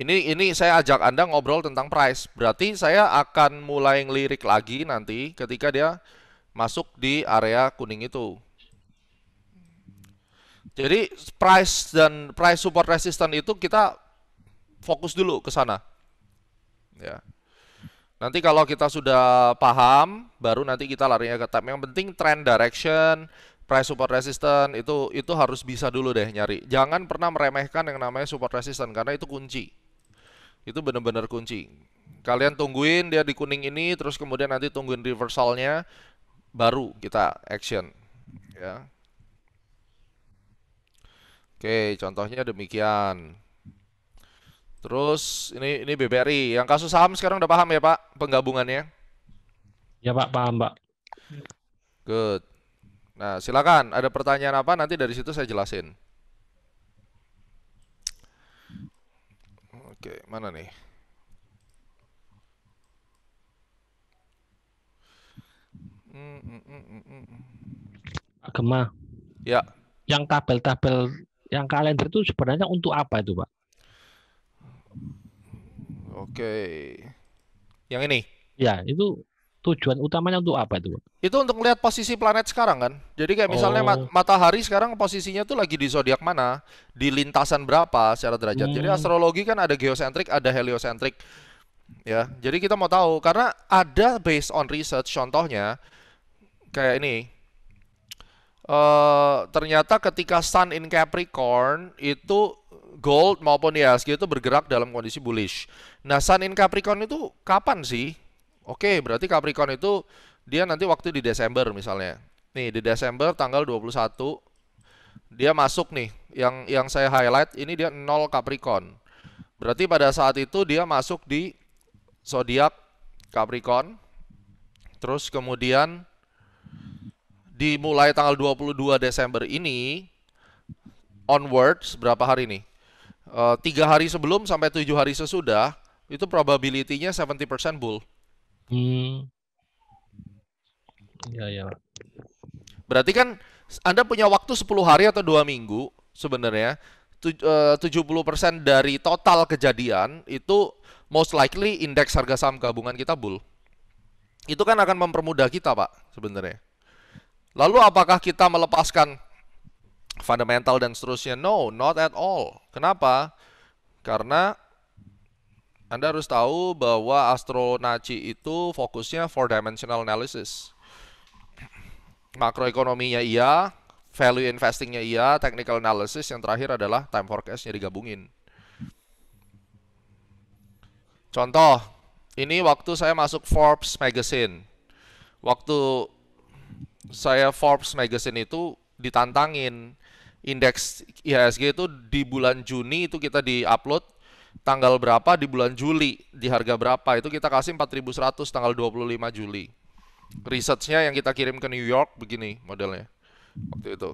ini ini saya ajak Anda ngobrol tentang price. Berarti saya akan mulai ngelirik lagi nanti ketika dia masuk di area kuning itu. Jadi price dan price support resistance itu kita fokus dulu ke sana. Ya. Nanti kalau kita sudah paham, baru nanti kita larinya ke tab. Yang penting trend direction, price support resistance itu itu harus bisa dulu deh nyari. Jangan pernah meremehkan yang namanya support resistance karena itu kunci. Itu benar-benar kunci. Kalian tungguin dia di kuning ini terus kemudian nanti tungguin reversalnya baru kita action ya. Oke, contohnya demikian. Terus ini ini BBRI yang kasus saham sekarang udah paham ya, Pak, penggabungannya? Ya, Pak, paham, Pak. Good. Nah, silakan. Ada pertanyaan apa? Nanti dari situ saya jelasin. Oke, mana nih? Agama. Ya. Yang tabel-tabel, yang kalender itu sebenarnya untuk apa itu, Pak? Oke. Yang ini? Ya, itu tujuan utamanya untuk apa itu? Itu untuk melihat posisi planet sekarang kan. Jadi kayak misalnya oh. mat matahari sekarang posisinya tuh lagi di zodiak mana, di lintasan berapa secara derajat. Hmm. Jadi astrologi kan ada geosentrik, ada heliosentrik. Ya, jadi kita mau tahu karena ada based on research contohnya kayak ini. Uh, ternyata ketika Sun in Capricorn itu gold maupun IHSG ya, itu bergerak dalam kondisi bullish. Nah, Sun in Capricorn itu kapan sih? Oke, berarti Capricorn itu dia nanti waktu di Desember misalnya. Nih, di Desember tanggal 21 dia masuk nih. Yang yang saya highlight ini dia 0 Capricorn. Berarti pada saat itu dia masuk di zodiak Capricorn. Terus kemudian dimulai tanggal 22 Desember ini onwards berapa hari nih? Eh, tiga hari sebelum sampai tujuh hari sesudah itu probability-nya 70% bull. Hmm. Ya ya. Berarti kan Anda punya waktu 10 hari atau dua minggu sebenarnya 70% eh, dari total kejadian itu most likely indeks harga saham gabungan kita bull. Itu kan akan mempermudah kita, Pak, sebenarnya. Lalu apakah kita melepaskan fundamental dan seterusnya? No, not at all. Kenapa? Karena anda harus tahu bahwa astronaci itu fokusnya four dimensional analysis. Makroekonominya iya, value investingnya iya, technical analysis yang terakhir adalah time forecastnya digabungin. Contoh, ini waktu saya masuk Forbes magazine. Waktu saya Forbes magazine itu ditantangin indeks IHSG itu di bulan Juni itu kita di upload tanggal berapa di bulan Juli di harga berapa itu kita kasih 4100 tanggal 25 Juli researchnya yang kita kirim ke New York begini modelnya waktu itu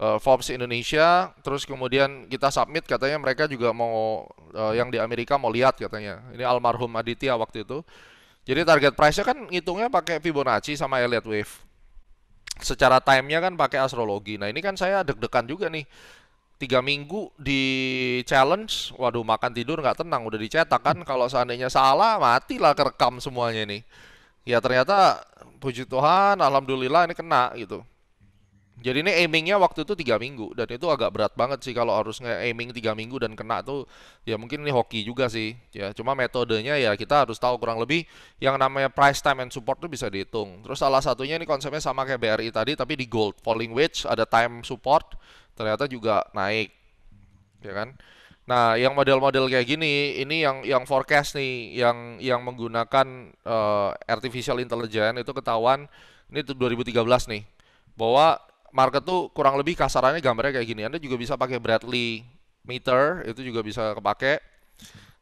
uh, Forbes Indonesia terus kemudian kita submit katanya mereka juga mau uh, yang di Amerika mau lihat katanya ini almarhum Aditya waktu itu jadi target price-nya kan ngitungnya pakai Fibonacci sama Elliott Wave secara time-nya kan pakai astrologi. Nah ini kan saya deg-degan juga nih tiga minggu di challenge, waduh makan tidur nggak tenang udah dicetak kan. Kalau seandainya salah matilah kerekam semuanya ini. Ya ternyata puji Tuhan, alhamdulillah ini kena gitu. Jadi ini aimingnya waktu itu tiga minggu dan itu agak berat banget sih kalau harus nge-aiming tiga minggu dan kena tuh ya mungkin ini hoki juga sih ya cuma metodenya ya kita harus tahu kurang lebih yang namanya price time and support tuh bisa dihitung terus salah satunya ini konsepnya sama kayak BRI tadi tapi di gold falling wedge ada time support ternyata juga naik ya kan nah yang model-model kayak gini ini yang yang forecast nih yang yang menggunakan uh, artificial intelligence itu ketahuan ini tuh 2013 nih bahwa market tuh kurang lebih kasarannya gambarnya kayak gini Anda juga bisa pakai Bradley meter itu juga bisa kepake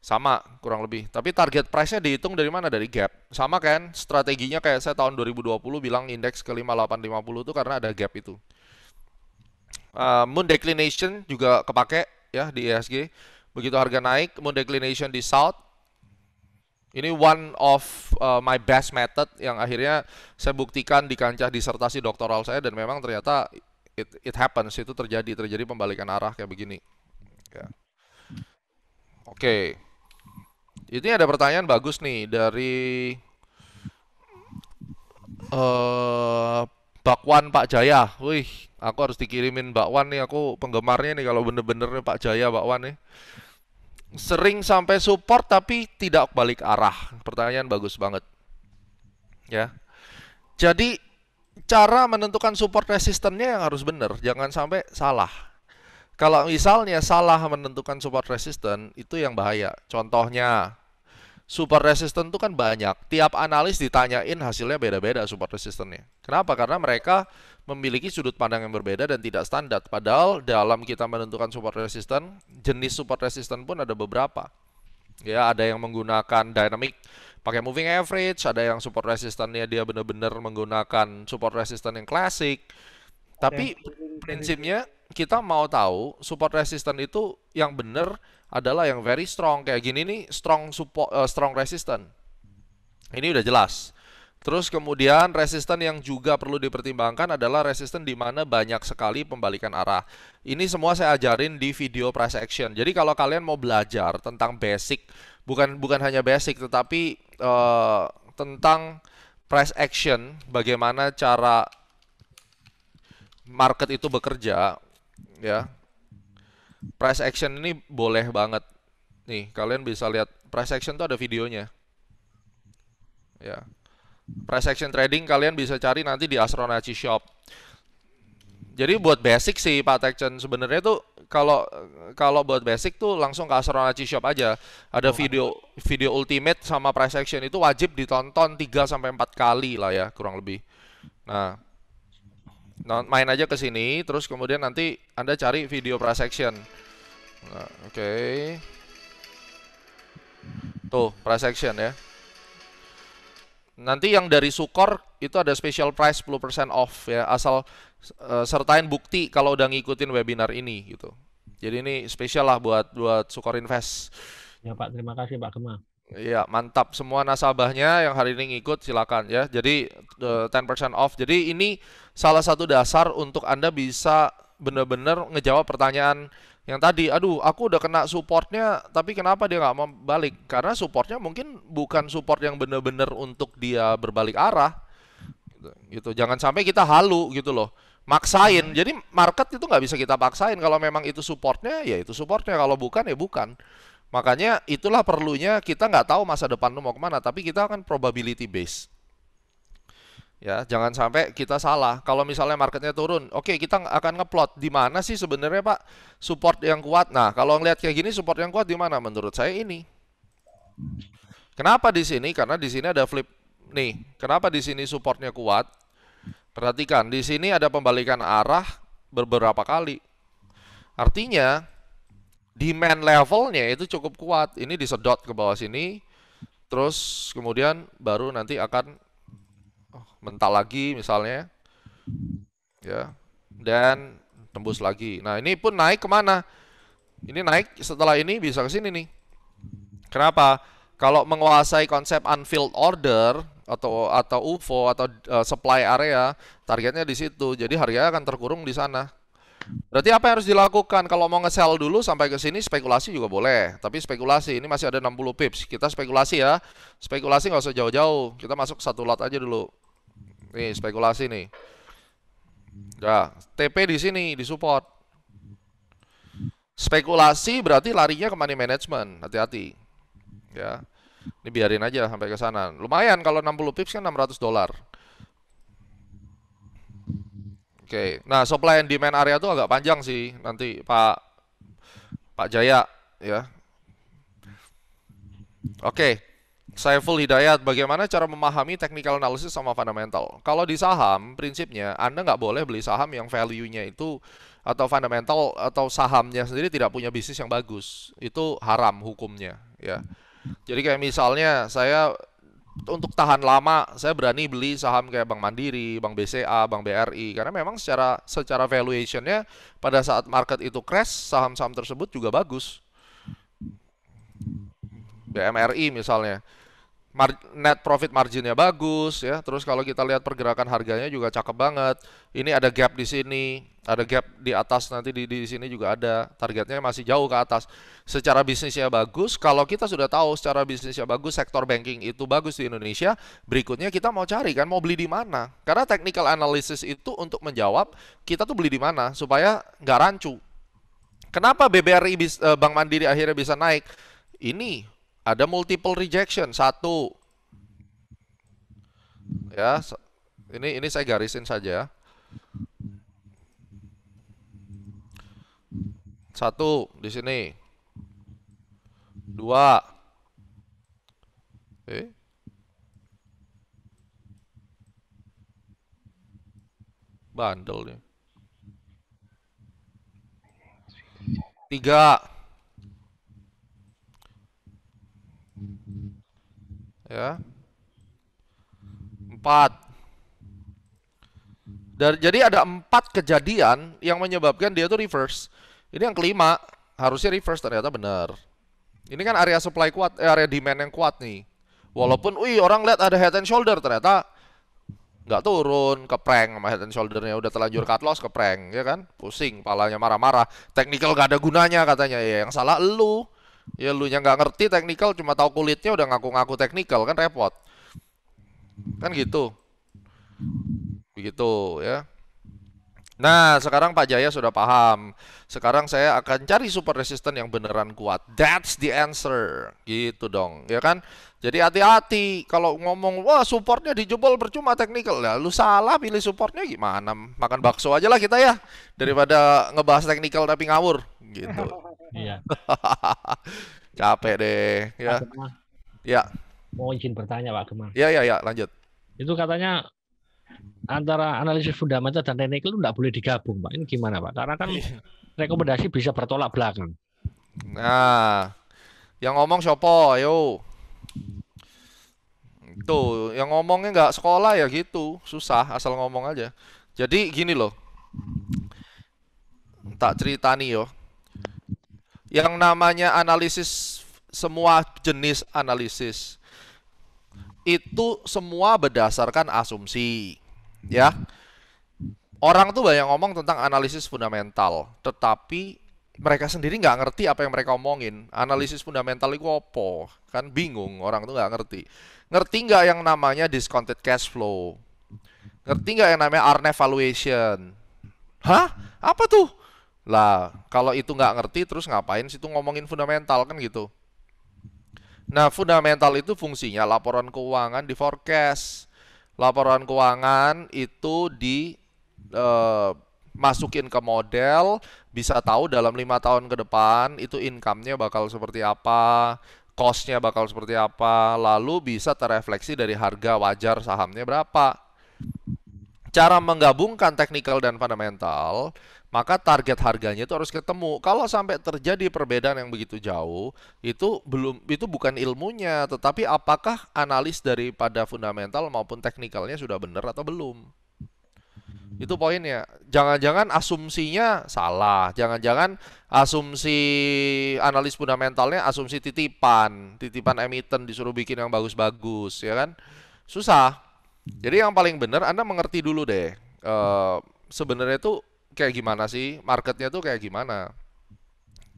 sama kurang lebih tapi target price-nya dihitung dari mana dari gap sama kan strateginya kayak saya tahun 2020 bilang indeks ke 5850 itu karena ada gap itu Ah, moon declination juga kepake ya di ESG. Begitu harga naik, moon declination di south. Ini one of uh, my best method yang akhirnya saya buktikan di kancah disertasi doktoral saya dan memang ternyata it, it happens itu terjadi terjadi pembalikan arah kayak begini. Ya. Oke. Okay. Ini ada pertanyaan bagus nih dari uh, bakwan Pak Jaya. Wih, aku harus dikirimin bakwan nih. Aku penggemarnya nih kalau bener-bener Pak Jaya bakwan nih. Sering sampai support tapi tidak balik arah. Pertanyaan bagus banget. Ya. Jadi cara menentukan support resistennya yang harus benar, jangan sampai salah. Kalau misalnya salah menentukan support resisten itu yang bahaya. Contohnya super resistant itu kan banyak. Tiap analis ditanyain hasilnya beda-beda super resistennya. Kenapa? Karena mereka memiliki sudut pandang yang berbeda dan tidak standar. Padahal dalam kita menentukan support resistant, jenis support resistant pun ada beberapa. Ya, ada yang menggunakan dynamic pakai moving average, ada yang support resistennya dia benar-benar menggunakan support resistant yang klasik. Tapi prinsipnya kita mau tahu support resistant itu yang benar adalah yang very strong kayak gini nih strong support uh, strong resistant. Ini udah jelas. Terus kemudian resisten yang juga perlu dipertimbangkan adalah resisten di mana banyak sekali pembalikan arah. Ini semua saya ajarin di video price action. Jadi kalau kalian mau belajar tentang basic, bukan bukan hanya basic tetapi uh, tentang price action, bagaimana cara market itu bekerja, ya price action ini boleh banget. Nih, kalian bisa lihat price action tuh ada videonya. Ya. Price action trading kalian bisa cari nanti di Astronaci Shop. Jadi buat basic sih Pak Tekchen sebenarnya tuh kalau kalau buat basic tuh langsung ke Astronaci Shop aja. Ada oh, video video ultimate sama price action itu wajib ditonton 3 sampai empat kali lah ya kurang lebih. Nah, Nah, main aja ke sini, terus kemudian nanti Anda cari video pre-section. Nah, Oke. Okay. Tuh, section ya. Nanti yang dari Sukor itu ada special price 10% off ya, asal uh, sertain bukti kalau udah ngikutin webinar ini gitu. Jadi ini spesial lah buat buat Sukor Invest. Ya Pak, terima kasih Pak Kemal. Iya, mantap. Semua nasabahnya yang hari ini ngikut silakan ya. Jadi 10% eh, off. Jadi ini salah satu dasar untuk Anda bisa benar-benar ngejawab pertanyaan yang tadi. Aduh, aku udah kena supportnya, tapi kenapa dia nggak mau balik? Karena supportnya mungkin bukan support yang benar-benar untuk dia berbalik arah. Gitu. gitu. Jangan sampai kita halu gitu loh. Maksain. Jadi market itu nggak bisa kita paksain. Kalau memang itu supportnya, ya itu supportnya. Kalau bukan, ya bukan. Makanya itulah perlunya kita nggak tahu masa depan lu mau kemana, tapi kita akan probability base, Ya, jangan sampai kita salah. Kalau misalnya marketnya turun, oke okay, kita akan ngeplot di mana sih sebenarnya Pak support yang kuat. Nah, kalau ngelihat kayak gini support yang kuat di mana? Menurut saya ini. Kenapa di sini? Karena di sini ada flip nih. Kenapa di sini supportnya kuat? Perhatikan, di sini ada pembalikan arah beberapa kali. Artinya demand levelnya itu cukup kuat. Ini disedot ke bawah sini, terus kemudian baru nanti akan oh, mental lagi misalnya, ya, dan tembus lagi. Nah ini pun naik kemana? Ini naik setelah ini bisa ke sini nih. Kenapa? Kalau menguasai konsep unfilled order atau atau UFO atau uh, supply area, targetnya di situ. Jadi harga akan terkurung di sana. Berarti apa yang harus dilakukan? Kalau mau nge-sell dulu sampai ke sini spekulasi juga boleh. Tapi spekulasi, ini masih ada 60 pips. Kita spekulasi ya. Spekulasi nggak usah jauh-jauh. Kita masuk satu lot aja dulu. Nih, spekulasi nih. Ya, TP di sini, di support. Spekulasi berarti larinya ke money management. Hati-hati. Ya. Ini biarin aja sampai ke sana. Lumayan kalau 60 pips kan 600 dolar. Oke, nah supply and demand area itu agak panjang sih nanti Pak Pak Jaya ya. Oke, Saiful Hidayat, bagaimana cara memahami technical analysis sama fundamental? Kalau di saham, prinsipnya Anda nggak boleh beli saham yang value-nya itu atau fundamental atau sahamnya sendiri tidak punya bisnis yang bagus. Itu haram hukumnya ya. Jadi kayak misalnya saya untuk tahan lama saya berani beli saham kayak Bank Mandiri, Bank BCA, Bank BRI karena memang secara secara valuationnya pada saat market itu crash saham-saham tersebut juga bagus. BMRI misalnya net profit marginnya bagus ya. Terus kalau kita lihat pergerakan harganya juga cakep banget. Ini ada gap di sini, ada gap di atas nanti di, di sini juga ada. Targetnya masih jauh ke atas. Secara bisnisnya bagus, kalau kita sudah tahu secara bisnisnya bagus, sektor banking itu bagus di Indonesia, berikutnya kita mau cari kan mau beli di mana? Karena technical analysis itu untuk menjawab kita tuh beli di mana supaya nggak rancu. Kenapa BBRI eh, Bank Mandiri akhirnya bisa naik? Ini ada multiple rejection satu ya ini ini saya garisin saja satu di sini dua eh bandel nih tiga ya. 4. Dan jadi ada empat kejadian yang menyebabkan dia itu reverse. Ini yang kelima, harusnya reverse ternyata benar. Ini kan area supply kuat, eh, area demand yang kuat nih. Walaupun wih orang lihat ada head and shoulder ternyata nggak turun, ke prank sama head and shoulder shouldernya udah terlanjur cut loss prank ya kan? Pusing, palanya marah-marah. Technical gak ada gunanya katanya. Ya yang salah lu. Ya lu nya nggak ngerti teknikal cuma tahu kulitnya udah ngaku-ngaku teknikal kan repot. Kan gitu. Begitu ya. Nah, sekarang Pak Jaya sudah paham. Sekarang saya akan cari super resistant yang beneran kuat. That's the answer. Gitu dong, ya kan? Jadi hati-hati kalau ngomong, wah supportnya dijebol percuma teknikal. Lalu lu salah pilih supportnya gimana? Makan bakso aja lah kita ya. Daripada ngebahas teknikal tapi ngawur. Gitu. Iya. Capek deh. Ya. Ya. Mau izin bertanya Pak Gemang. Iya, iya, iya. Lanjut. Itu katanya antara analisis fundamental dan teknikal itu tidak boleh digabung, Pak. Ini gimana, Pak? Karena kan iya. rekomendasi bisa bertolak belakang. Nah, yang ngomong siapa? Ayo. Tuh, yang ngomongnya nggak sekolah ya gitu, susah asal ngomong aja. Jadi gini loh, tak cerita nih yo. Yang namanya analisis semua jenis analisis itu semua berdasarkan asumsi ya orang tuh banyak ngomong tentang analisis fundamental tetapi mereka sendiri nggak ngerti apa yang mereka omongin analisis fundamental itu apa kan bingung orang tuh nggak ngerti ngerti nggak yang namanya discounted cash flow ngerti nggak yang namanya Arne valuation hah apa tuh lah kalau itu nggak ngerti terus ngapain sih tuh ngomongin fundamental kan gitu Nah, fundamental itu fungsinya laporan keuangan di forecast. Laporan keuangan itu di eh, masukin ke model, bisa tahu dalam lima tahun ke depan itu income-nya bakal seperti apa, cost-nya bakal seperti apa, lalu bisa terefleksi dari harga wajar sahamnya berapa. Cara menggabungkan technical dan fundamental maka target harganya itu harus ketemu. Kalau sampai terjadi perbedaan yang begitu jauh, itu belum itu bukan ilmunya, tetapi apakah analis daripada fundamental maupun teknikalnya sudah benar atau belum. Itu poinnya. Jangan-jangan asumsinya salah, jangan-jangan asumsi analis fundamentalnya asumsi titipan, titipan emiten disuruh bikin yang bagus-bagus, ya kan? Susah. Jadi yang paling benar Anda mengerti dulu deh. Uh, sebenarnya itu kayak gimana sih marketnya tuh kayak gimana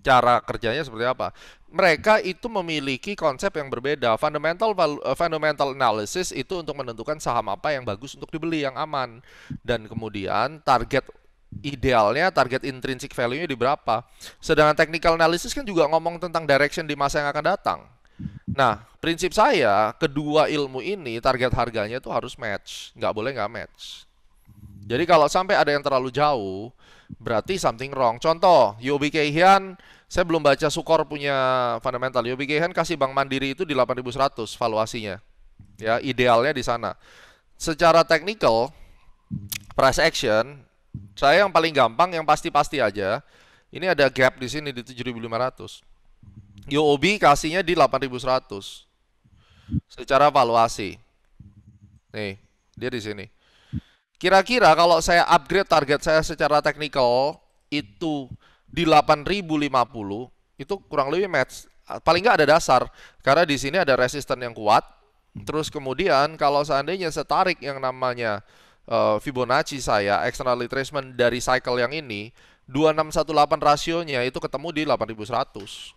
cara kerjanya seperti apa. Mereka itu memiliki konsep yang berbeda. Fundamental eh, fundamental analysis itu untuk menentukan saham apa yang bagus untuk dibeli yang aman dan kemudian target idealnya target intrinsic value-nya di berapa. Sedangkan technical analysis kan juga ngomong tentang direction di masa yang akan datang. Nah, prinsip saya kedua ilmu ini target harganya itu harus match, nggak boleh nggak match. Jadi kalau sampai ada yang terlalu jauh, berarti something wrong. Contoh, Yobi Kehian, saya belum baca Sukor punya fundamental. Yobi Kehian kasih Bank Mandiri itu di 8.100 valuasinya. Ya, idealnya di sana. Secara technical, price action, saya yang paling gampang, yang pasti-pasti aja, ini ada gap di sini di 7.500. UOB kasihnya di 8.100 secara valuasi. Nih, dia di sini. Kira-kira kalau saya upgrade target saya secara teknikal itu di 8050 itu kurang lebih match paling nggak ada dasar karena di sini ada resisten yang kuat. Terus kemudian kalau seandainya setarik yang namanya uh, Fibonacci saya external retracement dari cycle yang ini 2618 rasionya itu ketemu di 8100.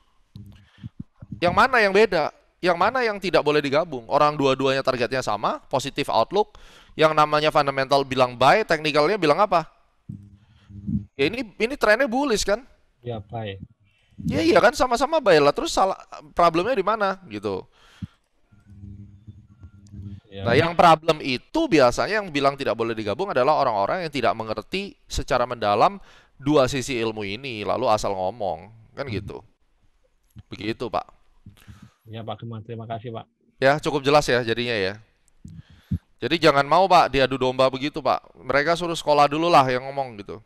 Yang mana yang beda? Yang mana yang tidak boleh digabung? Orang dua-duanya targetnya sama, positif outlook, yang namanya fundamental bilang buy, teknikalnya bilang apa? Ya ini ini trennya bullish kan? Ya buy. Ya iya kan sama-sama buy lah. Terus salah problemnya di mana gitu? Ya. Nah, yang problem itu biasanya yang bilang tidak boleh digabung adalah orang-orang yang tidak mengerti secara mendalam dua sisi ilmu ini, lalu asal ngomong, kan hmm. gitu. Begitu, Pak. Ya, Pak Kemal, terima kasih, Pak. Ya, cukup jelas ya jadinya ya. Jadi jangan mau Pak diadu domba begitu Pak. Mereka suruh sekolah dulu lah yang ngomong gitu.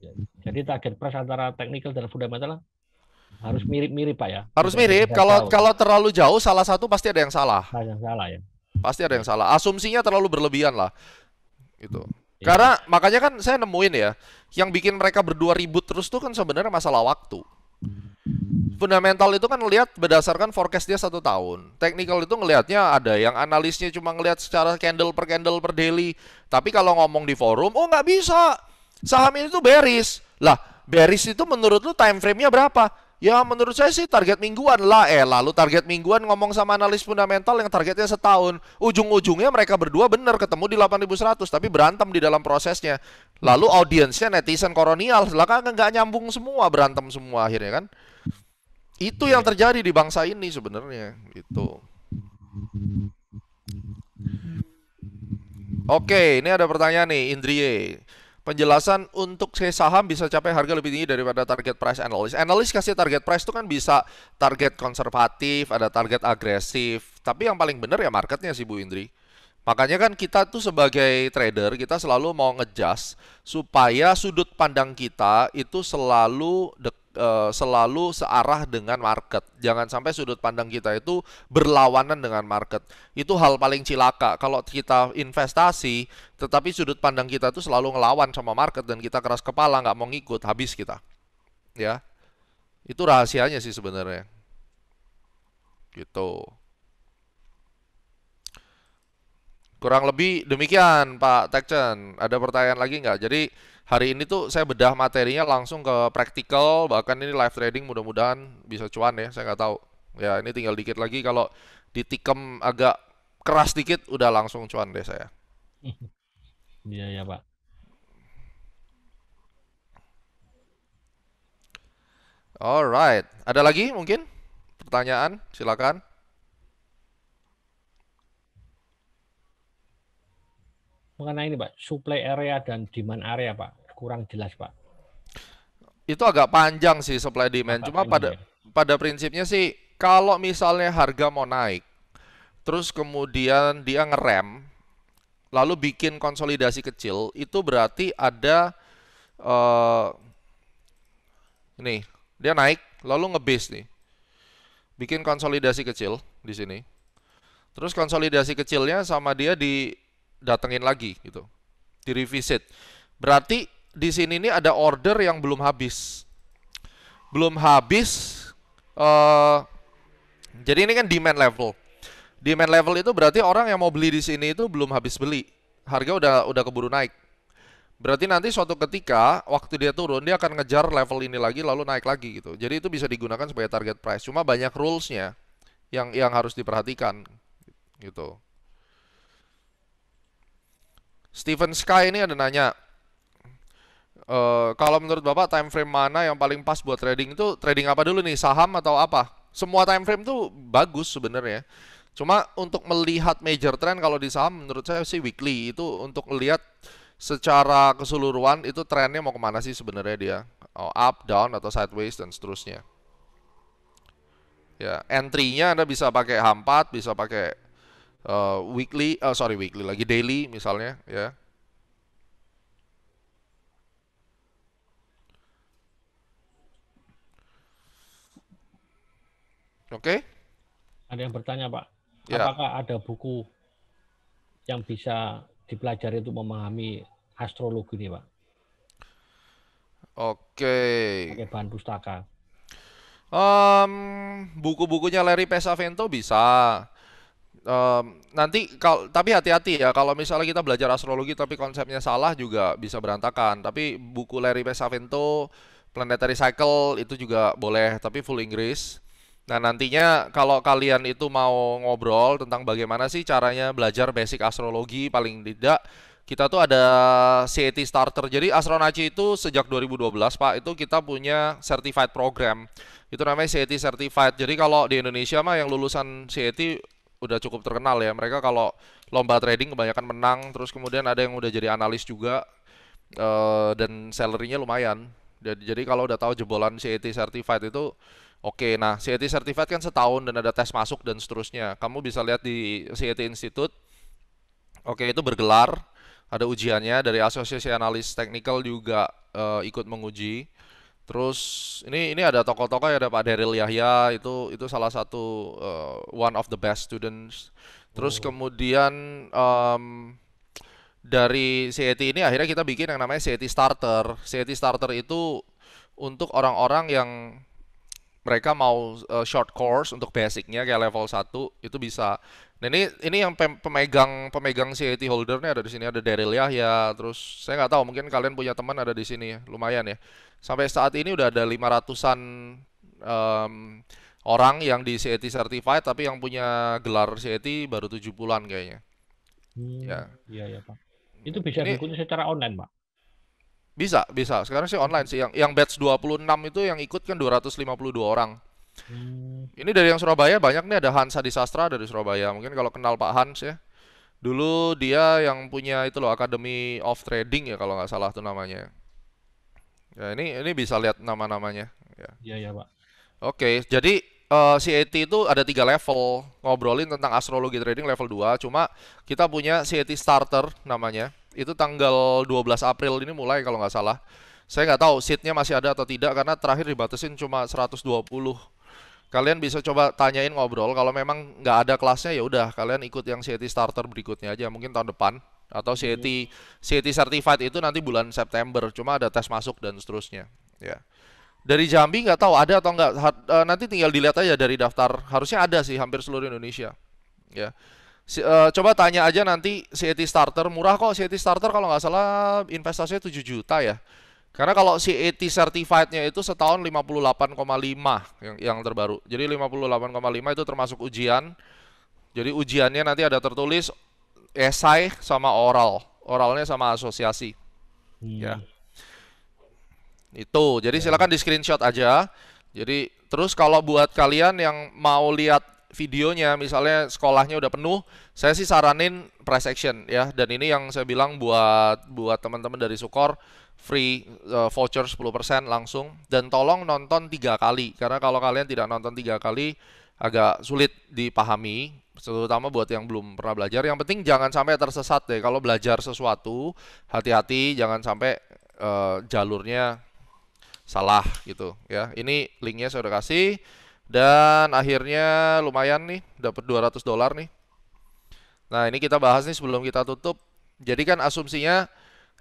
Ya, jadi target pres antara teknikal dan fundamental harus hmm. mirip-mirip Pak ya. Harus mirip. Kalau kalau terlalu jauh salah satu pasti ada yang salah. Ada yang salah ya. Pasti ada yang salah. Asumsinya terlalu berlebihan lah. itu. Ya. Karena makanya kan saya nemuin ya, yang bikin mereka berdua ribut terus tuh kan sebenarnya masalah waktu fundamental itu kan lihat berdasarkan forecast dia satu tahun. Technical itu ngelihatnya ada yang analisnya cuma ngelihat secara candle per candle per daily. Tapi kalau ngomong di forum, oh nggak bisa. Saham ini tuh bearish. Lah, bearish itu menurut lu time frame-nya berapa? Ya menurut saya sih target mingguan lah eh lalu target mingguan ngomong sama analis fundamental yang targetnya setahun ujung-ujungnya mereka berdua bener ketemu di 8100 tapi berantem di dalam prosesnya lalu audiensnya netizen koronial lah kan nggak nyambung semua berantem semua akhirnya kan itu yang terjadi di bangsa ini sebenarnya itu Oke, ini ada pertanyaan nih Indriye. Penjelasan untuk saham bisa capai harga lebih tinggi daripada target price analis. Analis kasih target price itu kan bisa target konservatif, ada target agresif. Tapi yang paling benar ya marketnya sih Bu Indri. Makanya kan kita tuh sebagai trader kita selalu mau ngejas supaya sudut pandang kita itu selalu dekat Eh, selalu searah dengan market. Jangan sampai sudut pandang kita itu berlawanan dengan market. Itu hal paling cilaka. Kalau kita investasi, tetapi sudut pandang kita itu selalu ngelawan sama market dan kita keras kepala nggak mau ngikut, habis kita. Ya, itu rahasianya sih sebenarnya. Gitu. Kurang lebih demikian Pak Tekchen. Ada pertanyaan lagi nggak? Jadi hari ini tuh saya bedah materinya langsung ke praktikal, bahkan ini live trading mudah-mudahan bisa cuan ya, saya nggak tahu. Ya ini tinggal dikit lagi kalau ditikem agak keras dikit udah langsung cuan deh saya. Iya ya Pak. Alright, ada lagi mungkin pertanyaan? Silakan. mengenai ini Pak, supply area dan demand area Pak, kurang jelas Pak. Itu agak panjang sih supply demand, cuma pada ya. pada prinsipnya sih kalau misalnya harga mau naik, terus kemudian dia ngerem, lalu bikin konsolidasi kecil, itu berarti ada uh, nih dia naik, lalu ngebase nih, bikin konsolidasi kecil di sini, terus konsolidasi kecilnya sama dia di datengin lagi gitu. Di revisit. Berarti di sini ini ada order yang belum habis. Belum habis uh, jadi ini kan demand level. Demand level itu berarti orang yang mau beli di sini itu belum habis beli. Harga udah udah keburu naik. Berarti nanti suatu ketika waktu dia turun dia akan ngejar level ini lagi lalu naik lagi gitu. Jadi itu bisa digunakan sebagai target price. Cuma banyak rulesnya yang yang harus diperhatikan gitu. Steven Sky ini ada nanya, e, kalau menurut Bapak time frame mana yang paling pas buat trading itu trading apa dulu nih, saham atau apa? Semua time frame tuh bagus sebenarnya. Cuma untuk melihat major trend kalau di saham menurut saya sih weekly itu untuk melihat secara keseluruhan itu trennya mau kemana sih sebenarnya dia oh, up, down atau sideways dan seterusnya. Ya, entry-nya Anda bisa pakai H4, bisa pakai uh, weekly, uh, sorry weekly lagi daily misalnya ya. Oke. Okay. Ada yang bertanya Pak, ya. apakah ada buku yang bisa dipelajari untuk memahami astrologi ini Pak? Oke. Okay. Pakai bahan pustaka. Um, buku-bukunya Larry Pesavento bisa um, nanti kalau tapi hati-hati ya kalau misalnya kita belajar astrologi tapi konsepnya salah juga bisa berantakan. Tapi buku Larry Pesavento Planetary Cycle itu juga boleh tapi full Inggris. Nah, nantinya kalau kalian itu mau ngobrol tentang bagaimana sih caranya belajar basic astrologi paling tidak kita tuh ada CET starter. Jadi Astronaci itu sejak 2012, Pak, itu kita punya certified program. Itu namanya CET certified. Jadi kalau di Indonesia mah yang lulusan CET udah cukup terkenal ya. Mereka kalau lomba trading kebanyakan menang, terus kemudian ada yang udah jadi analis juga uh, dan salarynya lumayan. Jadi, jadi kalau udah tahu jebolan CET certified itu oke. Okay. Nah, CET certified kan setahun dan ada tes masuk dan seterusnya. Kamu bisa lihat di CET Institute. Oke, okay, itu bergelar, ada ujiannya dari asosiasi analis technical juga uh, ikut menguji. Terus ini ini ada tokoh-tokoh ya ada Pak Daryl Yahya itu itu salah satu uh, one of the best students. Terus oh. kemudian um, dari CET ini akhirnya kita bikin yang namanya CET Starter. CET Starter itu untuk orang-orang yang mereka mau uh, short course untuk basicnya kayak level 1 itu bisa Nah ini ini yang pemegang pemegang holder nih ada di sini ada Daryl ya, terus saya nggak tahu mungkin kalian punya teman ada di sini ya, lumayan ya sampai saat ini udah ada 500an um, orang yang di CIT certified tapi yang punya gelar CIT baru 70-an kayaknya hmm, ya iya ya pak itu bisa ikut secara online pak bisa bisa sekarang sih online sih yang yang batch 26 itu yang ikut kan 252 orang Hmm. Ini dari yang Surabaya banyak nih ada Hansa di Sastra dari Surabaya. Mungkin kalau kenal Pak Hans ya. Dulu dia yang punya itu loh Academy of Trading ya kalau nggak salah tuh namanya. Ya ini ini bisa lihat nama-namanya. Ya. Iya ya Pak. Oke, jadi uh, eh, CAT e itu ada tiga level ngobrolin tentang astrologi trading level 2 cuma kita punya CAT e starter namanya itu tanggal 12 April ini mulai kalau nggak salah saya nggak tahu seatnya masih ada atau tidak karena terakhir dibatasin cuma 120 kalian bisa coba tanyain ngobrol kalau memang nggak ada kelasnya ya udah kalian ikut yang CET starter berikutnya aja mungkin tahun depan atau CET hmm. Iya. CET certified itu nanti bulan September cuma ada tes masuk dan seterusnya ya dari Jambi nggak tahu ada atau nggak eh, nanti tinggal dilihat aja dari daftar harusnya ada sih hampir seluruh Indonesia ya si, uh, coba tanya aja nanti CET starter murah kok CET starter kalau nggak salah investasinya 7 juta ya karena kalau CAT certified-nya itu setahun 58,5 yang yang terbaru. Jadi 58,5 itu termasuk ujian. Jadi ujiannya nanti ada tertulis esai sama oral. Oralnya sama asosiasi. Hmm. Ya. Itu. Jadi silakan di screenshot aja. Jadi terus kalau buat kalian yang mau lihat videonya misalnya sekolahnya udah penuh, saya sih saranin price action ya. Dan ini yang saya bilang buat buat teman-teman dari Sukor free uh, voucher 10% langsung dan tolong nonton tiga kali karena kalau kalian tidak nonton tiga kali agak sulit dipahami terutama buat yang belum pernah belajar yang penting jangan sampai tersesat deh kalau belajar sesuatu hati-hati jangan sampai uh, jalurnya salah gitu ya ini linknya saya udah kasih dan akhirnya lumayan nih dapat 200 dolar nih nah ini kita bahas nih sebelum kita tutup jadi kan asumsinya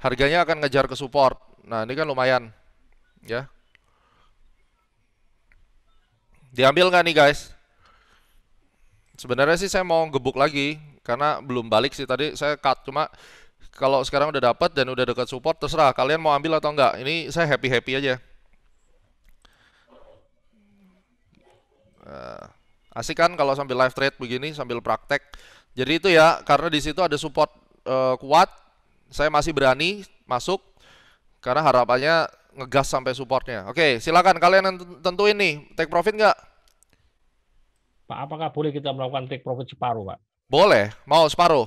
harganya akan ngejar ke support. Nah, ini kan lumayan. Ya. Diambil nggak nih, guys? Sebenarnya sih saya mau gebuk lagi karena belum balik sih tadi saya cut cuma kalau sekarang udah dapat dan udah dekat support terserah kalian mau ambil atau enggak. Ini saya happy-happy aja. Eh, asik kan kalau sambil live trade begini sambil praktek. Jadi itu ya karena di situ ada support uh, kuat saya masih berani masuk karena harapannya ngegas sampai supportnya. Oke, silakan kalian yang tentuin nih, take profit nggak? Pak, apakah boleh kita melakukan take profit separuh, Pak? Boleh, mau separuh.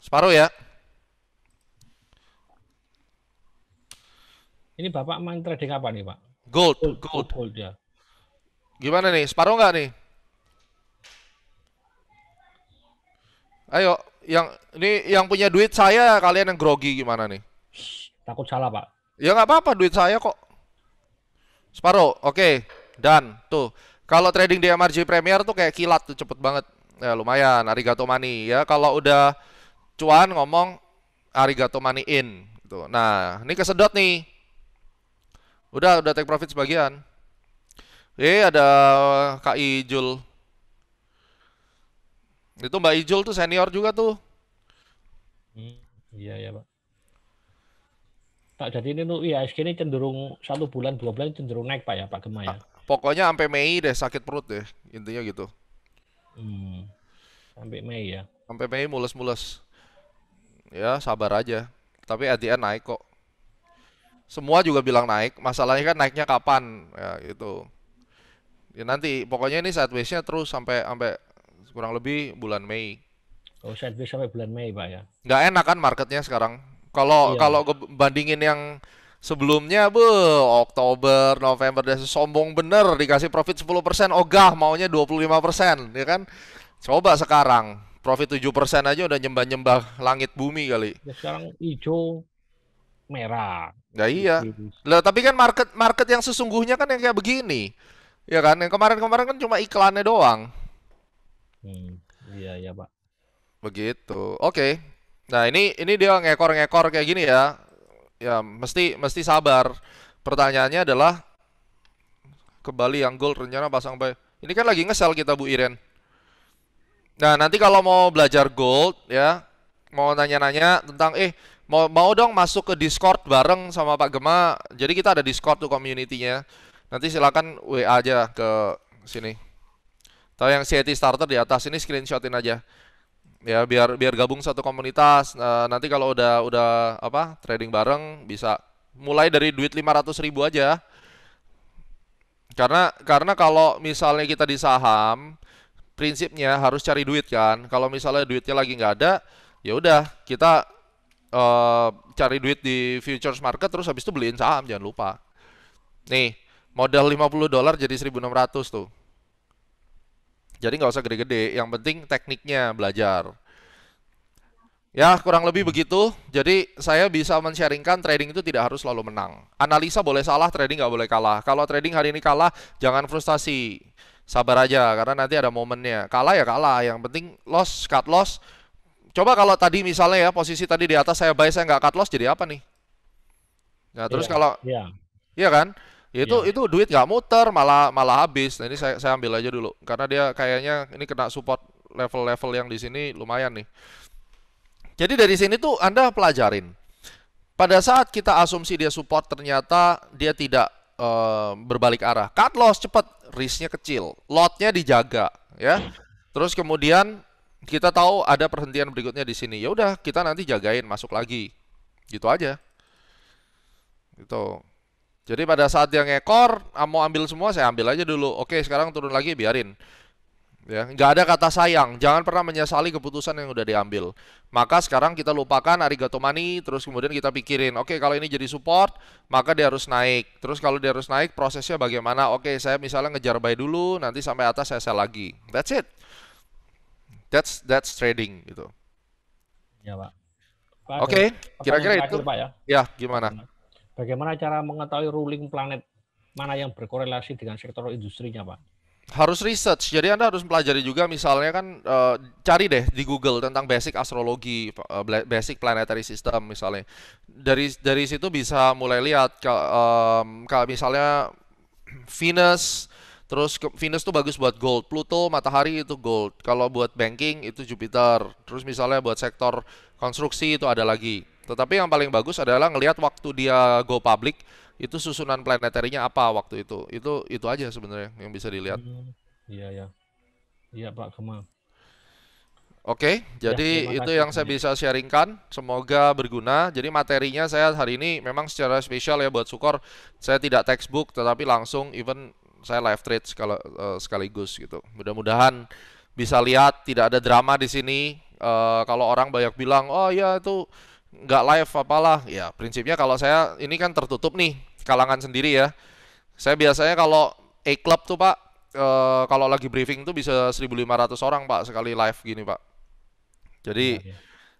Separuh ya. Ini Bapak main trading apa nih, Pak? Gold, gold. Gold, gold ya. Gimana nih, separuh nggak nih? Ayo, yang ini yang punya duit saya kalian yang grogi gimana nih? takut salah pak. Ya nggak apa-apa duit saya kok. Separuh, oke. Okay. Dan tuh kalau trading di MRJ Premier tuh kayak kilat tuh cepet banget. Ya lumayan, arigato money ya. Kalau udah cuan ngomong arigato money in. tuh gitu. Nah, ini kesedot nih. Udah, udah take profit sebagian. Eh ada KI Jul itu Mbak Ijul tuh senior juga tuh. Hmm, iya ya Pak. Pak, jadi ini tuh IHSG ini cenderung satu bulan dua bulan cenderung naik Pak ya Pak Gemma ya. Ah, pokoknya sampai Mei deh sakit perut deh intinya gitu. Hmm. Sampai Mei ya. Sampai Mei mulus-mulus, Ya sabar aja. Tapi ATN naik kok. Semua juga bilang naik. Masalahnya kan naiknya kapan ya itu. Ya nanti pokoknya ini nya terus sampai sampai kurang lebih bulan Mei. Oh, setback sampai bulan Mei, Pak ya. Nggak enak kan marketnya sekarang. Kalau iya. kalau bandingin yang sebelumnya, bu, Oktober, November, dan sombong bener dikasih profit 10%, ogah maunya 25%, ya kan? Coba sekarang profit 7% aja udah nyembah-nyembah langit bumi kali. Ya, sekarang hijau merah. Ya iya. Gitu. Loh, tapi kan market market yang sesungguhnya kan yang kayak begini. Ya kan, yang kemarin-kemarin kan cuma iklannya doang. Hmm, iya ya pak. Begitu. Oke. Okay. Nah ini ini dia ngekor-ngekor kayak gini ya. Ya mesti mesti sabar. Pertanyaannya adalah kembali yang gold rencana pasang bay. Ini kan lagi ngesel kita Bu Iren. Nah nanti kalau mau belajar gold ya mau nanya-nanya tentang eh mau mau dong masuk ke Discord bareng sama Pak Gema. Jadi kita ada Discord tuh community-nya. Nanti silakan WA aja ke sini. Tahu yang CIT starter di atas ini screenshotin aja. Ya, biar biar gabung satu komunitas. Nah, nanti kalau udah udah apa? trading bareng bisa mulai dari duit 500 ribu aja. Karena karena kalau misalnya kita di saham, prinsipnya harus cari duit kan. Kalau misalnya duitnya lagi nggak ada, ya udah kita uh, cari duit di futures market terus habis itu beliin saham jangan lupa. Nih, modal 50 dolar jadi 1600 tuh. Jadi nggak usah gede-gede, yang penting tekniknya belajar. Ya, kurang lebih begitu. Jadi saya bisa mensharingkan trading itu tidak harus selalu menang. Analisa boleh salah, trading nggak boleh kalah. Kalau trading hari ini kalah, jangan frustasi. Sabar aja, karena nanti ada momennya. Kalah ya kalah, yang penting loss, cut loss. Coba kalau tadi misalnya ya, posisi tadi di atas saya buy, saya nggak cut loss, jadi apa nih? Nah, terus yeah, kalau... Yeah. Iya kan? itu yeah. itu duit nggak muter malah malah habis nah, ini saya, saya ambil aja dulu karena dia kayaknya ini kena support level-level yang di sini lumayan nih jadi dari sini tuh anda pelajarin pada saat kita asumsi dia support ternyata dia tidak uh, berbalik arah cut loss cepat risknya kecil lotnya dijaga ya terus kemudian kita tahu ada perhentian berikutnya di sini ya udah kita nanti jagain masuk lagi gitu aja itu jadi pada saat yang ekor, ah, mau ambil semua saya ambil aja dulu. Oke, sekarang turun lagi biarin. Ya, nggak ada kata sayang. Jangan pernah menyesali keputusan yang udah diambil. Maka sekarang kita lupakan arigato money, terus kemudian kita pikirin, oke kalau ini jadi support, maka dia harus naik. Terus kalau dia harus naik, prosesnya bagaimana? Oke, saya misalnya ngejar buy dulu, nanti sampai atas saya sell lagi. That's it. That's that's trading gitu. Ya, Pak. oke, okay, kira-kira itu. Ya? ya, gimana? Bagaimana cara mengetahui ruling planet mana yang berkorelasi dengan sektor industrinya, Pak? Harus research. Jadi Anda harus pelajari juga misalnya kan e, cari deh di Google tentang basic astrologi, eh, basic planetary system misalnya. Dari dari situ bisa mulai lihat kalau e, misalnya Venus Terus Venus itu bagus buat gold, Pluto, matahari itu gold. Kalau buat banking itu Jupiter. Terus misalnya buat sektor konstruksi itu ada lagi. Tetapi yang paling bagus adalah ngelihat waktu dia go public itu susunan planetarinya apa waktu itu. Itu itu aja sebenarnya yang bisa dilihat. Hmm, iya ya. Iya Pak Kemal. Oke, ya, jadi itu yang saya bisa sharingkan. Semoga berguna. Jadi materinya saya hari ini memang secara spesial ya buat Sukor. Saya tidak textbook, tetapi langsung even saya live trade sekal, eh, sekaligus gitu. Mudah-mudahan bisa lihat tidak ada drama di sini. Uh, kalau orang banyak bilang, oh ya itu nggak live apalah ya prinsipnya kalau saya ini kan tertutup nih kalangan sendiri ya saya biasanya kalau A club tuh pak e, kalau lagi briefing tuh bisa 1.500 orang pak sekali live gini pak jadi iya, iya.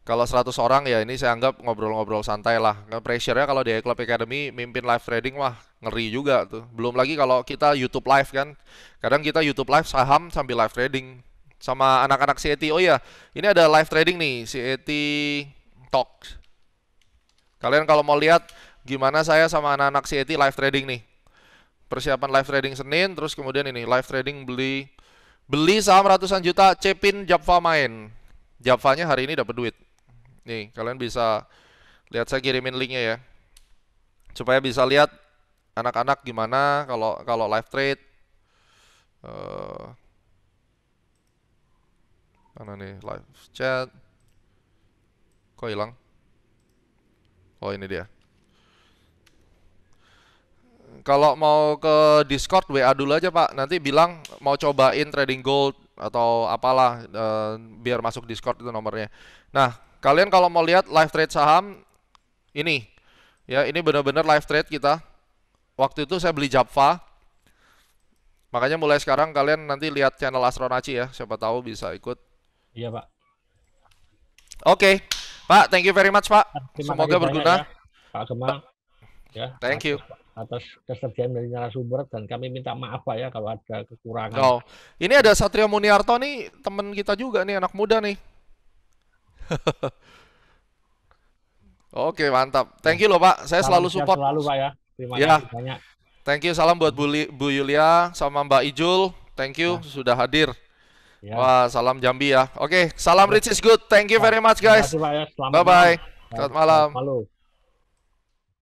kalau 100 orang ya ini saya anggap ngobrol-ngobrol santai lah nggak pressure-nya kalau di A club academy mimpin live trading wah ngeri juga tuh belum lagi kalau kita YouTube live kan kadang kita YouTube live saham sambil live trading sama anak-anak CET oh ya ini ada live trading nih CET Talk Kalian kalau mau lihat gimana saya sama anak-anak CIT live trading nih. Persiapan live trading Senin, terus kemudian ini live trading beli beli saham ratusan juta, cepin Japfa main. Japfanya hari ini dapat duit. Nih, kalian bisa lihat saya kirimin linknya ya. Supaya bisa lihat anak-anak gimana kalau kalau live trade. Uh, mana nih live chat? Kok hilang? Oh ini dia. Kalau mau ke Discord WA dulu aja Pak. Nanti bilang mau cobain trading gold atau apalah e, biar masuk Discord itu nomornya. Nah, kalian kalau mau lihat live trade saham ini. Ya, ini benar-benar live trade kita. Waktu itu saya beli Japfa. Makanya mulai sekarang kalian nanti lihat channel Astronaci ya, siapa tahu bisa ikut. Iya, Pak. Oke. Okay. Pak, thank you very much, Pak. Terima Semoga berguna. Ya, Pak Kemal. Ya, thank you. Atas kesediaan dari narasumber dan kami minta maaf Pak ya kalau ada kekurangan. Oh, ini ada Satria Muniarto nih, teman kita juga nih, anak muda nih. Oke, mantap. Thank you loh, Pak. Saya salam selalu support. Selalu, Pak ya. Terima ya. kasih banyak. Thank you. Salam buat Bu, Li, Bu Yulia sama Mbak Ijul. Thank you nah. sudah hadir. Ya. Wah, salam Jambi ya. Oke, okay, salam Rich is good. Thank you very much guys. Ya. Bye bye. Selamat malam. malam.